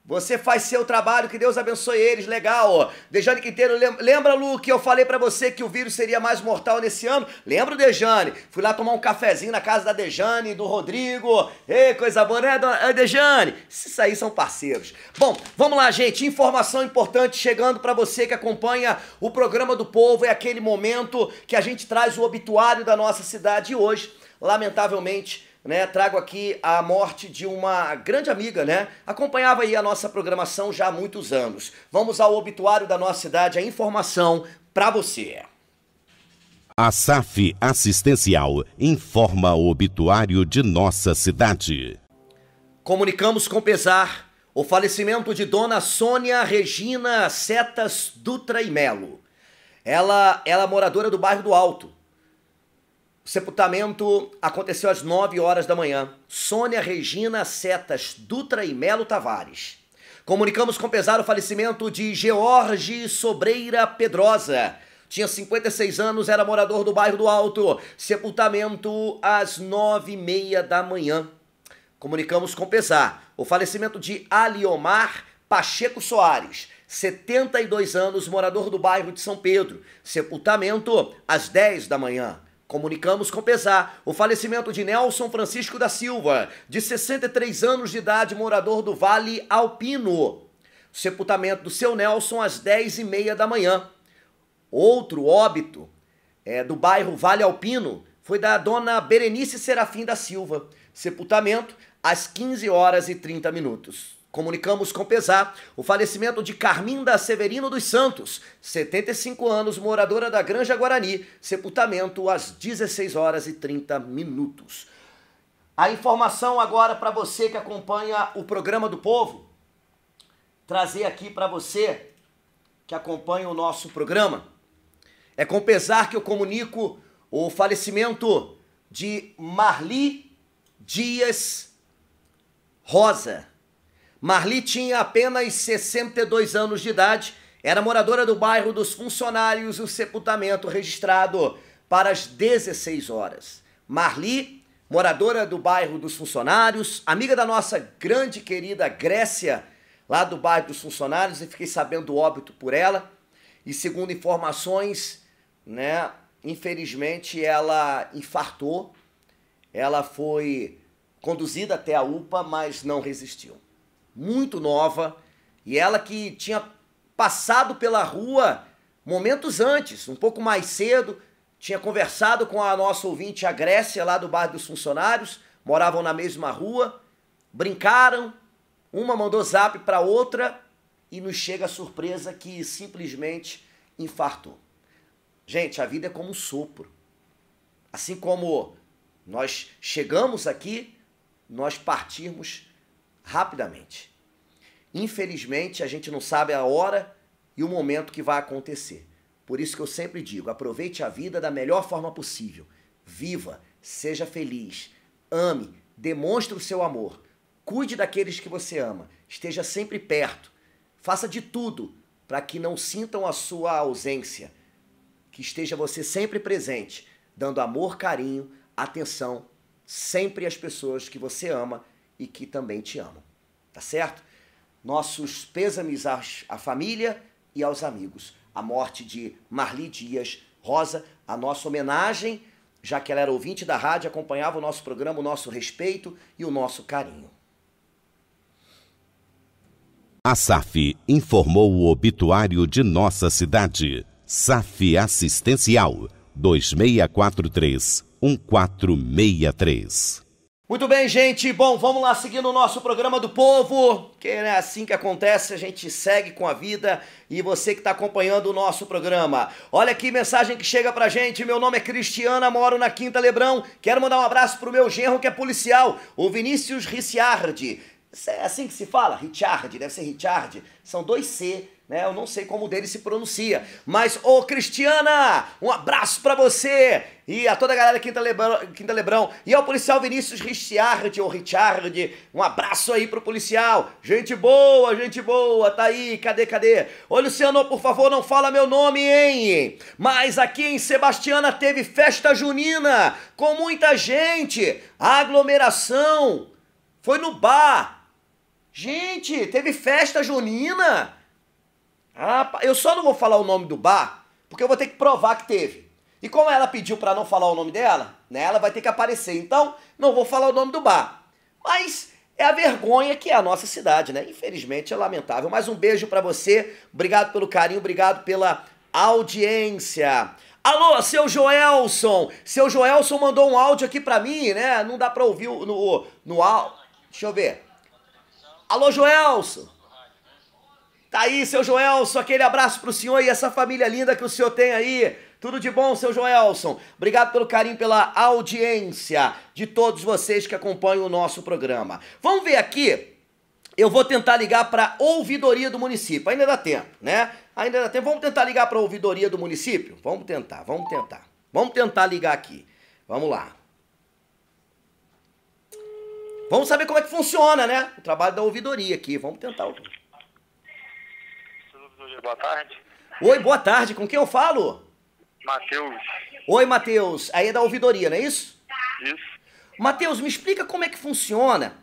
Você faz seu trabalho, que Deus abençoe eles, legal. Dejane Quinteiro, lembra, Lu, que eu falei para você que o vírus seria mais mortal nesse ano? Lembro, Dejane. Fui lá tomar um cafezinho na casa da Dejane, do Rodrigo. Ei, coisa boa, né, Dejane? Isso aí são parceiros. Bom, vamos lá, gente. Informação importante chegando para você que acompanha o programa do povo. É aquele momento que a gente traz o obituário da nossa cidade e hoje, lamentavelmente, né, trago aqui a morte de uma grande amiga, né? Acompanhava aí a nossa programação já há muitos anos. Vamos ao obituário da nossa cidade, a informação para você. A SAF Assistencial informa o obituário de nossa cidade. Comunicamos com pesar o falecimento de Dona Sônia Regina Setas Dutra e Melo. Ela é moradora do bairro do Alto, o sepultamento aconteceu às 9 horas da manhã. Sônia Regina Setas Dutra e Melo Tavares. Comunicamos com pesar o falecimento de George Sobreira Pedrosa. Tinha 56 anos, era morador do bairro do Alto. Sepultamento às 9 e meia da manhã. Comunicamos com pesar o falecimento de Aliomar Pacheco Soares. 72 anos, morador do bairro de São Pedro. Sepultamento às 10 da manhã. Comunicamos com pesar o falecimento de Nelson Francisco da Silva, de 63 anos de idade, morador do Vale Alpino. Sepultamento do seu Nelson às 10h30 da manhã. Outro óbito é, do bairro Vale Alpino foi da dona Berenice Serafim da Silva. Sepultamento às 15 horas e 30 minutos. Comunicamos com pesar o falecimento de Carminda Severino dos Santos, 75 anos, moradora da Granja Guarani, sepultamento às 16 horas e 30 minutos. A informação agora para você que acompanha o programa do povo, trazer aqui para você que acompanha o nosso programa. É com pesar que eu comunico o falecimento de Marli Dias Rosa Marli tinha apenas 62 anos de idade, era moradora do bairro dos Funcionários, o sepultamento registrado para as 16 horas. Marli, moradora do bairro dos Funcionários, amiga da nossa grande querida Grécia, lá do bairro dos Funcionários, e fiquei sabendo do óbito por ela. E segundo informações, né, infelizmente ela infartou. Ela foi conduzida até a UPA, mas não resistiu muito nova, e ela que tinha passado pela rua momentos antes, um pouco mais cedo, tinha conversado com a nossa ouvinte, a Grécia, lá do bairro dos funcionários, moravam na mesma rua, brincaram, uma mandou zap para outra e nos chega a surpresa que simplesmente infartou. Gente, a vida é como um sopro. Assim como nós chegamos aqui, nós partirmos rapidamente. Infelizmente, a gente não sabe a hora e o momento que vai acontecer. Por isso que eu sempre digo: aproveite a vida da melhor forma possível. Viva, seja feliz, ame, demonstre o seu amor, cuide daqueles que você ama, esteja sempre perto, faça de tudo para que não sintam a sua ausência, que esteja você sempre presente, dando amor, carinho, atenção sempre às pessoas que você ama e que também te amam. Tá certo? Nossos pêsames à família e aos amigos. A morte de Marli Dias Rosa, a nossa homenagem, já que ela era ouvinte da rádio, acompanhava o nosso programa, o nosso respeito e o nosso carinho. A SAF informou o obituário de nossa cidade. SAF Assistencial 2643 1463. Muito bem, gente. Bom, vamos lá seguindo o nosso programa do povo, que é assim que acontece, a gente segue com a vida e você que está acompanhando o nosso programa. Olha que mensagem que chega pra gente. Meu nome é Cristiana, moro na Quinta Lebrão. Quero mandar um abraço pro meu genro que é policial, o Vinícius Ricciardi. É assim que se fala? Richard, deve ser Richard. São dois C né? Eu não sei como o dele se pronuncia. Mas, ô Cristiana, um abraço para você! E a toda a galera Quinta Lebrão, Quinta Lebrão. E ao policial Vinícius Richard, ou Richard, um abraço aí pro policial. Gente boa, gente boa, tá aí, cadê, cadê? Ô Luciano, por favor, não fala meu nome, hein? Mas aqui em Sebastiana teve festa junina, com muita gente, aglomeração, foi no bar. Gente, teve festa junina. Ah, eu só não vou falar o nome do bar, porque eu vou ter que provar que teve. E como ela pediu para não falar o nome dela, né, ela vai ter que aparecer. Então, não vou falar o nome do bar. Mas é a vergonha que é a nossa cidade, né? Infelizmente é lamentável. Mas um beijo para você. Obrigado pelo carinho, obrigado pela audiência. Alô, seu Joelson. Seu Joelson mandou um áudio aqui para mim, né? Não dá para ouvir no no, áudio. Deixa eu ver. Alô, Joelson. Tá aí, seu Joelson, aquele abraço pro senhor e essa família linda que o senhor tem aí. Tudo de bom, seu Joelson. Obrigado pelo carinho, pela audiência de todos vocês que acompanham o nosso programa. Vamos ver aqui. Eu vou tentar ligar para ouvidoria do município. Ainda dá tempo, né? Ainda dá tempo. Vamos tentar ligar para ouvidoria do município? Vamos tentar, vamos tentar. Vamos tentar ligar aqui. Vamos lá. Vamos saber como é que funciona, né? O trabalho da ouvidoria aqui. Vamos tentar isso, boa tarde. Oi, boa tarde. Com quem eu falo? Matheus. Oi, Matheus. Aí é da ouvidoria, não é isso? Isso. Matheus, me explica como é que funciona.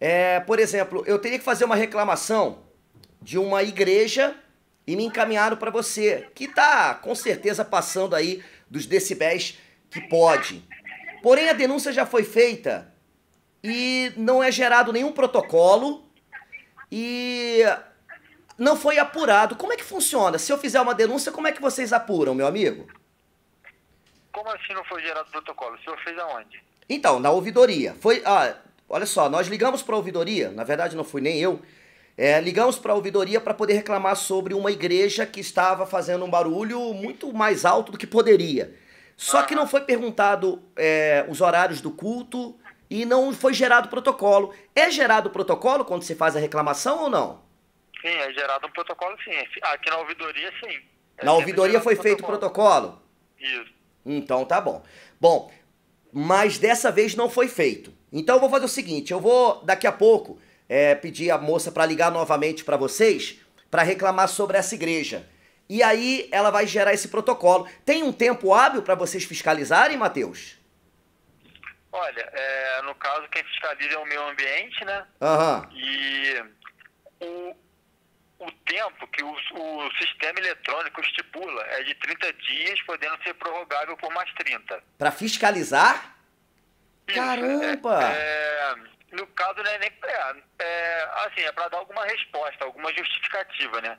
É, por exemplo, eu teria que fazer uma reclamação de uma igreja e me encaminharam para você, que está com certeza passando aí dos decibéis que pode. Porém, a denúncia já foi feita e não é gerado nenhum protocolo e não foi apurado. Como é que funciona? Se eu fizer uma denúncia, como é que vocês apuram, meu amigo? Como assim não foi gerado protocolo? O senhor fez aonde? Então, na ouvidoria. Foi, ah, olha só, nós ligamos para a ouvidoria, na verdade não fui nem eu, é, ligamos para a ouvidoria para poder reclamar sobre uma igreja que estava fazendo um barulho muito mais alto do que poderia. Só que não foi perguntado é, os horários do culto e não foi gerado protocolo. É gerado protocolo quando se faz a reclamação ou não? Sim, é gerado um protocolo sim. É aqui na ouvidoria, sim. É na ouvidoria foi feito o protocolo? Isso. Então tá bom. Bom, mas dessa vez não foi feito. Então eu vou fazer o seguinte, eu vou daqui a pouco é, pedir a moça para ligar novamente para vocês para reclamar sobre essa igreja. E aí ela vai gerar esse protocolo. Tem um tempo hábil para vocês fiscalizarem, Matheus? Olha, é, no caso quem fiscaliza é o meio ambiente, né? Aham. E o, o tempo que o, o, sistema eletrônico estipula é de 30 dias, podendo ser prorrogável por mais 30. Para fiscalizar? Isso, Caramba! É, é, no caso, né, nem, é, é assim, é para dar alguma resposta, alguma justificativa, né?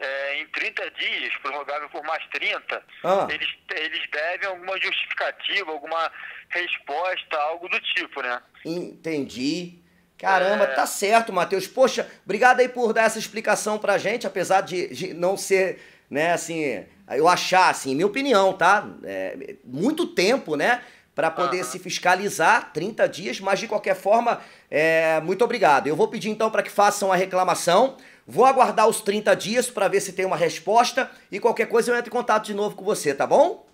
É, em 30 dias, prorrogável por mais 30, ah. eles, eles devem alguma justificativa, alguma resposta, algo do tipo, né? Entendi. Caramba, é. tá certo, Matheus. Poxa, obrigado aí por dar essa explicação pra gente, apesar de, de não ser, né, assim, eu achar, assim, minha opinião, tá? É, muito tempo, né? para poder uhum. se fiscalizar 30 dias, mas de qualquer forma, é, muito obrigado. Eu vou pedir então para que façam a reclamação, vou aguardar os 30 dias para ver se tem uma resposta e qualquer coisa eu entro em contato de novo com você, tá bom?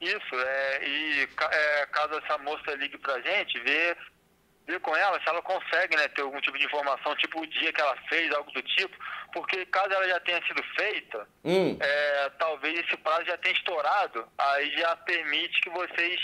Isso, é, e é, caso essa moça ligue para gente, ver ver com ela se ela consegue né, ter algum tipo de informação, tipo o dia que ela fez, algo do tipo, porque caso ela já tenha sido feita, hum. é, talvez esse prazo já tenha estourado, aí já permite que vocês,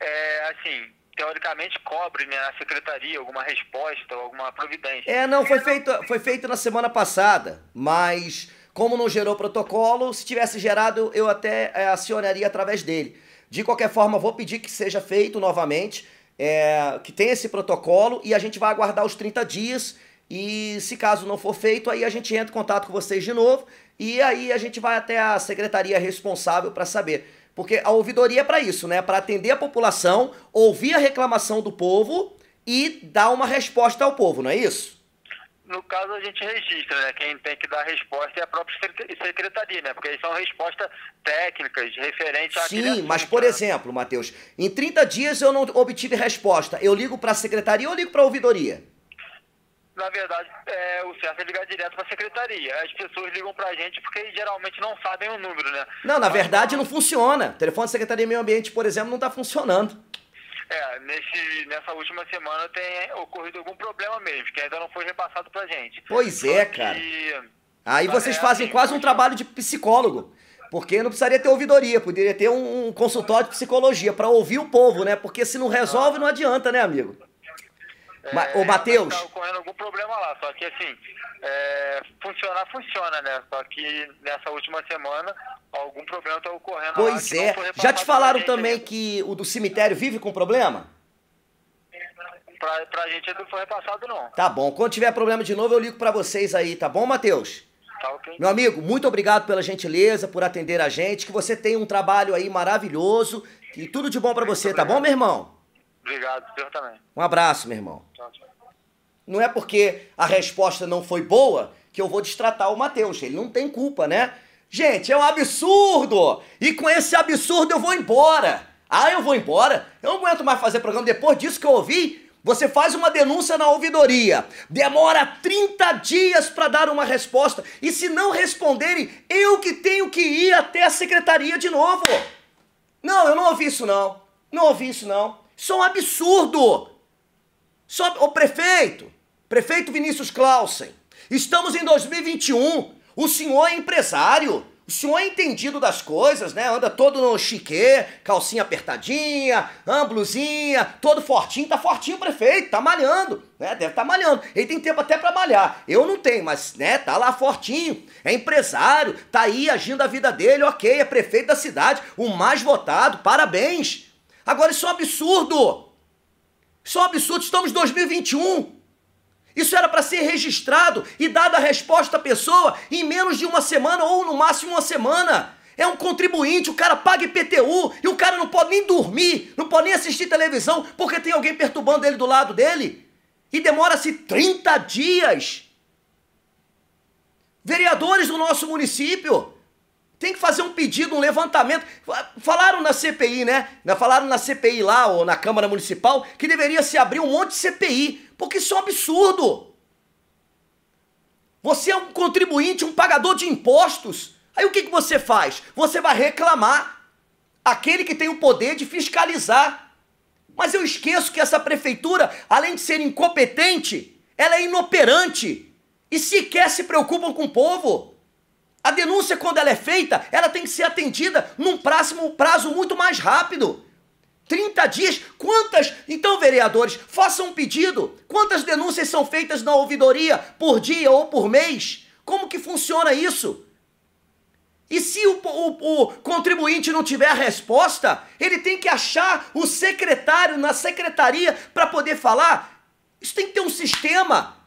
é, assim, teoricamente cobre né, a secretaria alguma resposta, alguma providência. É, não, foi feito, foi feito na semana passada, mas como não gerou protocolo, se tivesse gerado, eu até é, acionaria através dele. De qualquer forma, vou pedir que seja feito novamente é, que tem esse protocolo e a gente vai aguardar os 30 dias. E se caso não for feito, aí a gente entra em contato com vocês de novo e aí a gente vai até a secretaria responsável para saber. Porque a ouvidoria é para isso, né? Para atender a população, ouvir a reclamação do povo e dar uma resposta ao povo, não é isso? no caso a gente registra, né? Quem tem que dar a resposta é a própria secretaria, né? Porque são respostas técnicas referentes à Sim, mas por exemplo, Matheus, em 30 dias eu não obtive resposta. Eu ligo para a secretaria ou ligo para a ouvidoria? Na verdade, é, o certo é ligar direto para a secretaria. As pessoas ligam para a gente porque geralmente não sabem o número, né? Não, na verdade não funciona. O telefone da Secretaria do Meio Ambiente, por exemplo, não está funcionando. É, nesse, nessa última semana tem ocorrido algum problema mesmo, que ainda não foi repassado pra gente. Pois é, cara. Aí vocês é, fazem assim, quase um trabalho de psicólogo. Porque não precisaria ter ouvidoria, poderia ter um, um consultório de psicologia para ouvir o povo, né? Porque se não resolve, não adianta, né, amigo? Ma é, Ô, Matheus. Tá ocorrendo algum problema lá, só que assim, é, funcionar funciona, né? Só que nessa última semana algum problema tá ocorrendo pois lá. Pois é. Já te falaram também que o do cemitério vive com problema? Pra, pra gente não foi repassado, não. Tá bom. Quando tiver problema de novo, eu ligo para vocês aí, tá bom, Matheus? Tá ok. Meu amigo, muito obrigado pela gentileza, por atender a gente. Que você tenha um trabalho aí maravilhoso. E tudo de bom para você, tá bom, meu irmão? Obrigado, senhor também. Um abraço, meu irmão. Tchau, tchau. Não é porque a resposta não foi boa que eu vou destratar o Matheus. Ele não tem culpa, né? Gente, é um absurdo! E com esse absurdo eu vou embora! Ah, eu vou embora? Eu não aguento mais fazer programa depois disso que eu ouvi. Você faz uma denúncia na ouvidoria, demora 30 dias para dar uma resposta, e se não responderem, eu que tenho que ir até a secretaria de novo. Não, eu não ouvi isso não. Não ouvi isso não. Isso é um absurdo! Só o é prefeito, prefeito Vinícius Clausen, estamos em 2021, o senhor é empresário, o senhor é entendido das coisas, né? Anda todo no chique, calcinha apertadinha, blusinha, todo fortinho, tá fortinho o prefeito, tá malhando, né? Deve estar tá malhando. Ele tem tempo até para malhar. Eu não tenho, mas, né, tá lá fortinho. É empresário, tá aí agindo a vida dele, OK, é prefeito da cidade, o mais votado. Parabéns. Agora, isso é um absurdo! Isso é um absurdo, estamos em 2021. Isso era para ser registrado e dada a resposta à pessoa em menos de uma semana ou no máximo uma semana. É um contribuinte, o cara paga IPTU e o cara não pode nem dormir, não pode nem assistir televisão porque tem alguém perturbando ele do lado dele. E demora-se 30 dias. Vereadores do nosso município tem que fazer um pedido, um levantamento. Falaram na CPI, né? Falaram na CPI lá, ou na Câmara Municipal, que deveria se abrir um monte de CPI, porque isso é um absurdo. Você é um contribuinte, um pagador de impostos. Aí o que, que você faz? Você vai reclamar aquele que tem o poder de fiscalizar. Mas eu esqueço que essa prefeitura, além de ser incompetente, ela é inoperante e sequer se preocupam com o povo. A denúncia, quando ela é feita, ela tem que ser atendida num próximo prazo muito mais rápido. 30 dias, quantas? Então, vereadores, façam um pedido. Quantas denúncias são feitas na ouvidoria por dia ou por mês? Como que funciona isso? E se o, o, o contribuinte não tiver resposta, ele tem que achar o secretário na secretaria para poder falar. Isso tem que ter um sistema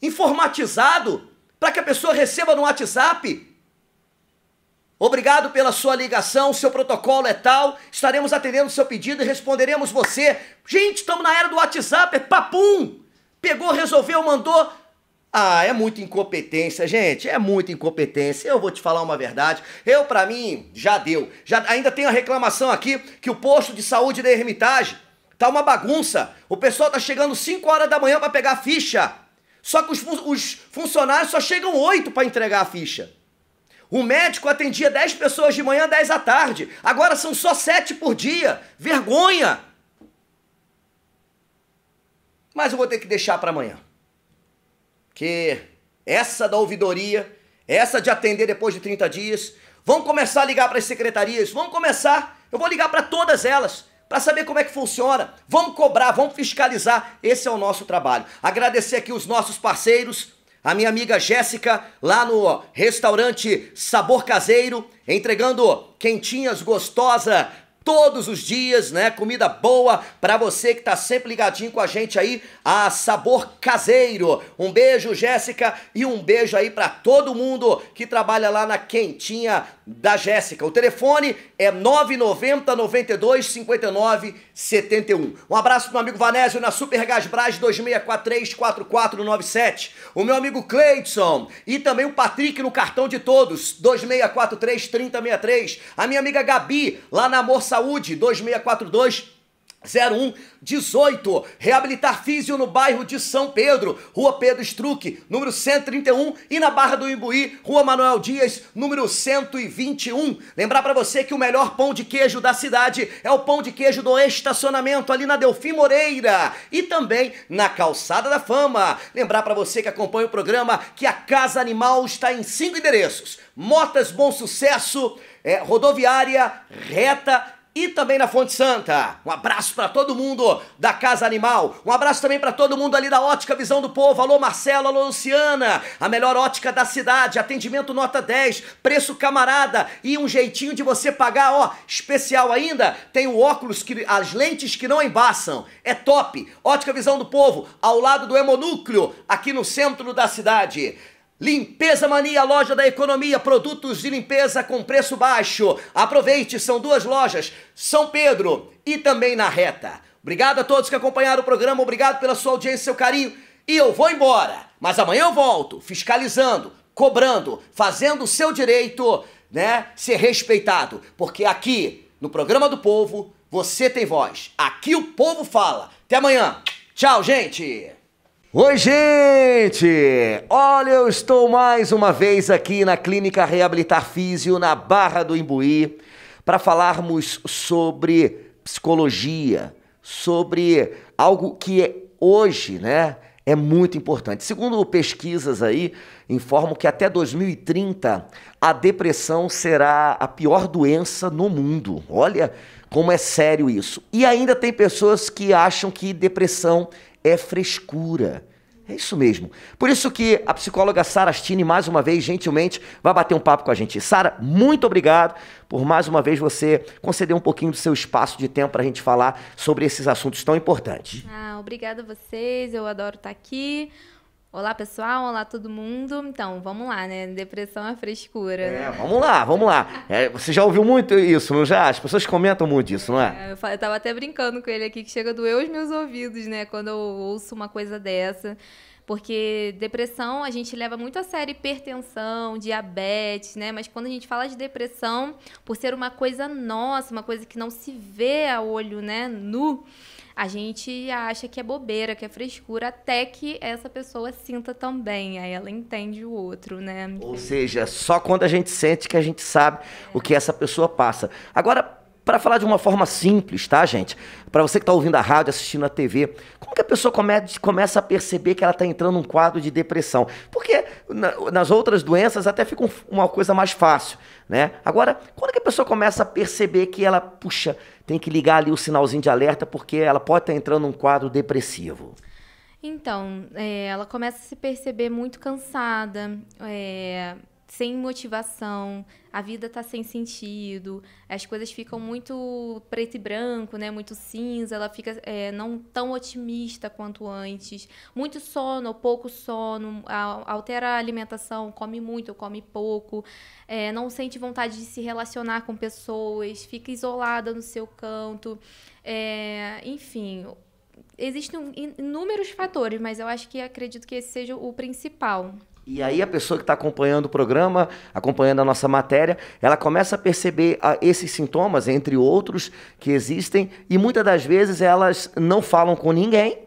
informatizado para que a pessoa receba no WhatsApp. Obrigado pela sua ligação, seu protocolo é tal, estaremos atendendo o seu pedido e responderemos você. Gente, estamos na era do WhatsApp, é papum! Pegou, resolveu, mandou. Ah, é muita incompetência, gente. É muita incompetência. Eu vou te falar uma verdade. Eu, para mim, já deu. Já, ainda tem a reclamação aqui que o posto de saúde da Hermitage tá uma bagunça. O pessoal tá chegando 5 horas da manhã para pegar ficha. Só que os, fun os funcionários só chegam oito para entregar a ficha. O médico atendia 10 pessoas de manhã, 10 à tarde. Agora são só sete por dia. Vergonha! Mas eu vou ter que deixar para amanhã. Que essa da ouvidoria, essa de atender depois de 30 dias, vão começar a ligar para as secretarias, vão começar. Eu vou ligar para todas elas para saber como é que funciona. Vamos cobrar, vamos fiscalizar. Esse é o nosso trabalho. Agradecer aqui os nossos parceiros, a minha amiga Jéssica, lá no restaurante Sabor Caseiro, entregando quentinhas gostosa todos os dias, né? Comida boa para você que tá sempre ligadinho com a gente aí, a Sabor Caseiro. Um beijo, Jéssica, e um beijo aí para todo mundo que trabalha lá na quentinha da Jéssica. O telefone é 990 92 59 71. Um abraço pro meu amigo Vanésio na Super 2643-4497. O meu amigo Cleidson e também o Patrick no cartão de todos 2643-3063. A minha amiga Gabi lá na Moça Saúde, 2642 0118, reabilitar físio no bairro de São Pedro, Rua Pedro Struck, número 131, e na Barra do Imbuí, Rua Manuel Dias, número 121. Lembrar para você que o melhor pão de queijo da cidade é o pão de queijo do estacionamento ali na Delfim Moreira e também na Calçada da Fama. Lembrar para você que acompanha o programa que a Casa Animal está em cinco endereços: Motas Bom Sucesso, é, Rodoviária, Reta e também na Fonte Santa. Um abraço para todo mundo da Casa Animal. Um abraço também para todo mundo ali da Ótica Visão do Povo. Alô Marcelo, alô Luciana. A melhor ótica da cidade. Atendimento nota 10, preço camarada e um jeitinho de você pagar, ó, especial ainda. Tem o óculos que as lentes que não embaçam. É top. Ótica Visão do Povo, ao lado do Hemonúcleo, aqui no centro da cidade. Limpeza Mania, loja da economia, produtos de limpeza com preço baixo. Aproveite, são duas lojas, São Pedro e também na Reta. Obrigado a todos que acompanharam o programa, obrigado pela sua audiência, seu carinho. E eu vou embora, mas amanhã eu volto, fiscalizando, cobrando, fazendo o seu direito, né, ser respeitado, porque aqui no programa do povo você tem voz. Aqui o povo fala. Até amanhã. Tchau, gente. Oi, gente! Olha, eu estou mais uma vez aqui na Clínica Reabilitar Físio, na Barra do Imbuí, para falarmos sobre psicologia, sobre algo que é hoje, né, é muito importante. Segundo pesquisas aí, informam que até 2030 a depressão será a pior doença no mundo. Olha como é sério isso. E ainda tem pessoas que acham que depressão é frescura. É isso mesmo. Por isso que a psicóloga Sara Stine, mais uma vez, gentilmente, vai bater um papo com a gente. Sara, muito obrigado por mais uma vez você conceder um pouquinho do seu espaço de tempo para a gente falar sobre esses assuntos tão importantes. Ah, obrigada a vocês, eu adoro estar aqui. Olá, pessoal. Olá, todo mundo. Então, vamos lá, né? Depressão é frescura. É, né? vamos lá, vamos lá. É, você já ouviu muito isso, não já? As pessoas comentam muito isso, não é? é eu, eu tava até brincando com ele aqui que chega a doer os meus ouvidos, né? Quando eu ouço uma coisa dessa. Porque depressão a gente leva muito a sério hipertensão, diabetes, né? Mas quando a gente fala de depressão, por ser uma coisa nossa, uma coisa que não se vê a olho, né? Nu a gente acha que é bobeira, que é frescura, até que essa pessoa sinta também, aí ela entende o outro, né? Ou seja, só quando a gente sente que a gente sabe é. o que essa pessoa passa. Agora, para falar de uma forma simples, tá, gente? Para você que está ouvindo a rádio, assistindo a TV, como que a pessoa come começa a perceber que ela está entrando num quadro de depressão? Porque na, nas outras doenças até fica um, uma coisa mais fácil, né? Agora, quando que a pessoa começa a perceber que ela, puxa, tem que ligar ali o sinalzinho de alerta porque ela pode estar tá entrando num quadro depressivo? Então, é, ela começa a se perceber muito cansada, é, sem motivação, a vida tá sem sentido, as coisas ficam muito preto e branco, né? Muito cinza, ela fica é, não tão otimista quanto antes, muito sono, pouco sono, altera a alimentação, come muito, come pouco, é, não sente vontade de se relacionar com pessoas, fica isolada no seu canto, é, enfim. Existem inúmeros fatores, mas eu acho que acredito que esse seja o principal. E aí a pessoa que está acompanhando o programa, acompanhando a nossa matéria, ela começa a perceber a, ah, esses sintomas, entre outros, que existem, e muitas das vezes elas não falam com ninguém,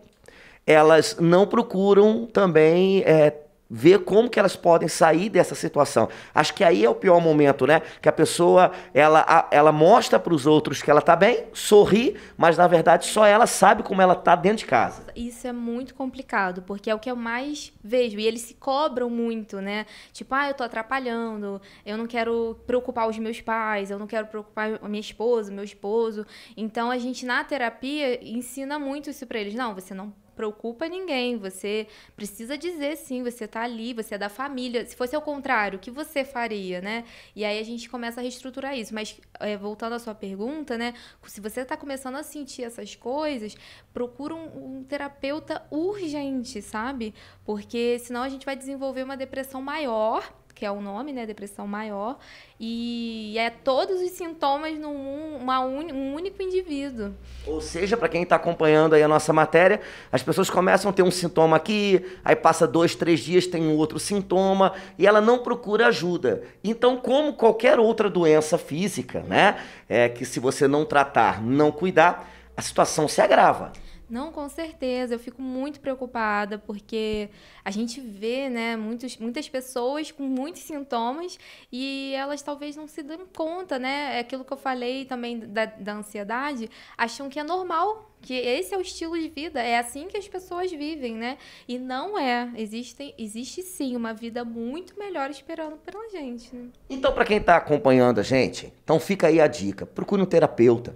elas não procuram também é, ver como que elas podem sair dessa situação. Acho que aí é o pior momento, né? Que a pessoa ela, ela mostra para os outros que ela tá bem, sorri, mas na verdade só ela sabe como ela tá dentro de casa. Isso é muito complicado, porque é o que eu mais vejo e eles se cobram muito, né? Tipo, ah, eu tô atrapalhando, eu não quero preocupar os meus pais, eu não quero preocupar a minha esposa, meu esposo. Então a gente na terapia ensina muito isso para eles. Não, você não preocupa ninguém. Você precisa dizer sim, você está ali, você é da família. Se fosse ao contrário, o que você faria, né? E aí a gente começa a reestruturar isso. Mas é, voltando à sua pergunta, né? Se você está começando a sentir essas coisas, procura um, um terapeuta urgente, sabe? Porque senão a gente vai desenvolver uma depressão maior que é o nome, né? Depressão maior. E é todos os sintomas num uma un, um único indivíduo. Ou seja, para quem está acompanhando aí a nossa matéria, as pessoas começam a ter um sintoma aqui, aí passa dois, três dias, tem um outro sintoma, e ela não procura ajuda. Então, como qualquer outra doença física, né? É que se você não tratar, não cuidar, a situação se agrava. Não, com certeza. Eu fico muito preocupada porque a gente vê, né, muitos, muitas pessoas com muitos sintomas e elas talvez não se dão conta, né? É aquilo que eu falei também da, da ansiedade, acham que é normal, que esse é o estilo de vida, é assim que as pessoas vivem, né? E não é. Existem, existe sim uma vida muito melhor esperando pela gente. Né? Então, para quem está acompanhando a gente, então fica aí a dica: procure um terapeuta.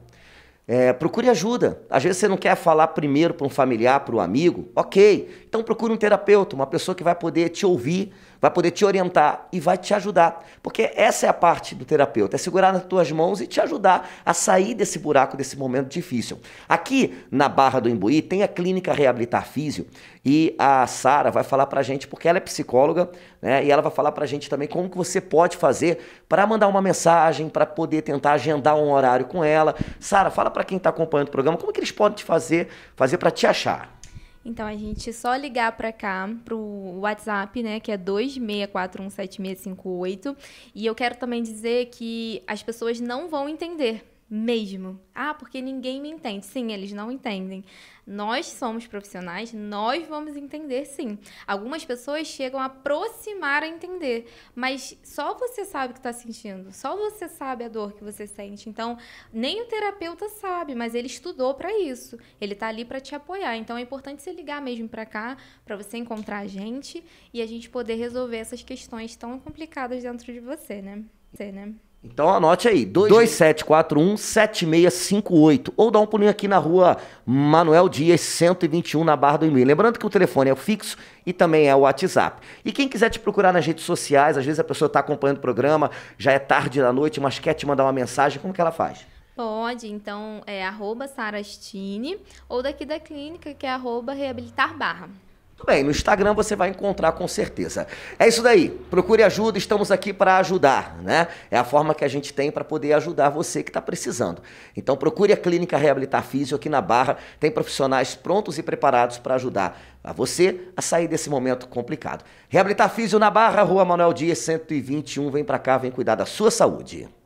É, procure ajuda. Às vezes você não quer falar primeiro para um familiar, para um amigo, ok. Então procure um terapeuta, uma pessoa que vai poder te ouvir, vai poder te orientar e vai te ajudar. Porque essa é a parte do terapeuta, é segurar nas tuas mãos e te ajudar a sair desse buraco, desse momento difícil. Aqui na Barra do Imbuí tem a clínica Reabilitar Físio e a Sara vai falar pra gente, porque ela é psicóloga, né? E ela vai falar pra gente também como que você pode fazer para mandar uma mensagem, para poder tentar agendar um horário com ela. Sara, fala para quem está acompanhando o programa, como que eles podem te fazer, fazer para te achar? Então a gente só ligar para cá pro WhatsApp, né, que é 26417658. E eu quero também dizer que as pessoas não vão entender mesmo. Ah, porque ninguém me entende. Sim, eles não entendem. Nós somos profissionais, nós vamos entender sim. Algumas pessoas chegam a aproximar a entender, mas só você sabe o que está sentindo, só você sabe a dor que você sente. Então, nem o terapeuta sabe, mas ele estudou para isso. Ele está ali para te apoiar. Então, é importante você ligar mesmo para cá, para você encontrar a gente e a gente poder resolver essas questões tão complicadas dentro de você, né? Você, né? Então anote aí, 2741-7658. Ou dá um pulinho aqui na rua Manuel Dias, 121, na Barra do Imbuí Lembrando que o telefone é o fixo e também é o WhatsApp. E quem quiser te procurar nas redes sociais, às vezes a pessoa está acompanhando o programa, já é tarde da noite, mas quer te mandar uma mensagem, como que ela faz? Pode, então é arroba sarastine ou daqui da clínica que é arroba reabilitar barra bem, no Instagram você vai encontrar com certeza. É isso daí. Procure ajuda, estamos aqui para ajudar, né? É a forma que a gente tem para poder ajudar você que está precisando. Então procure a Clínica Reabilitar Físio aqui na Barra. Tem profissionais prontos e preparados para ajudar a você a sair desse momento complicado. Reabilitar Físio na Barra, Rua Manuel Dias 121. Vem para cá, vem cuidar da sua saúde.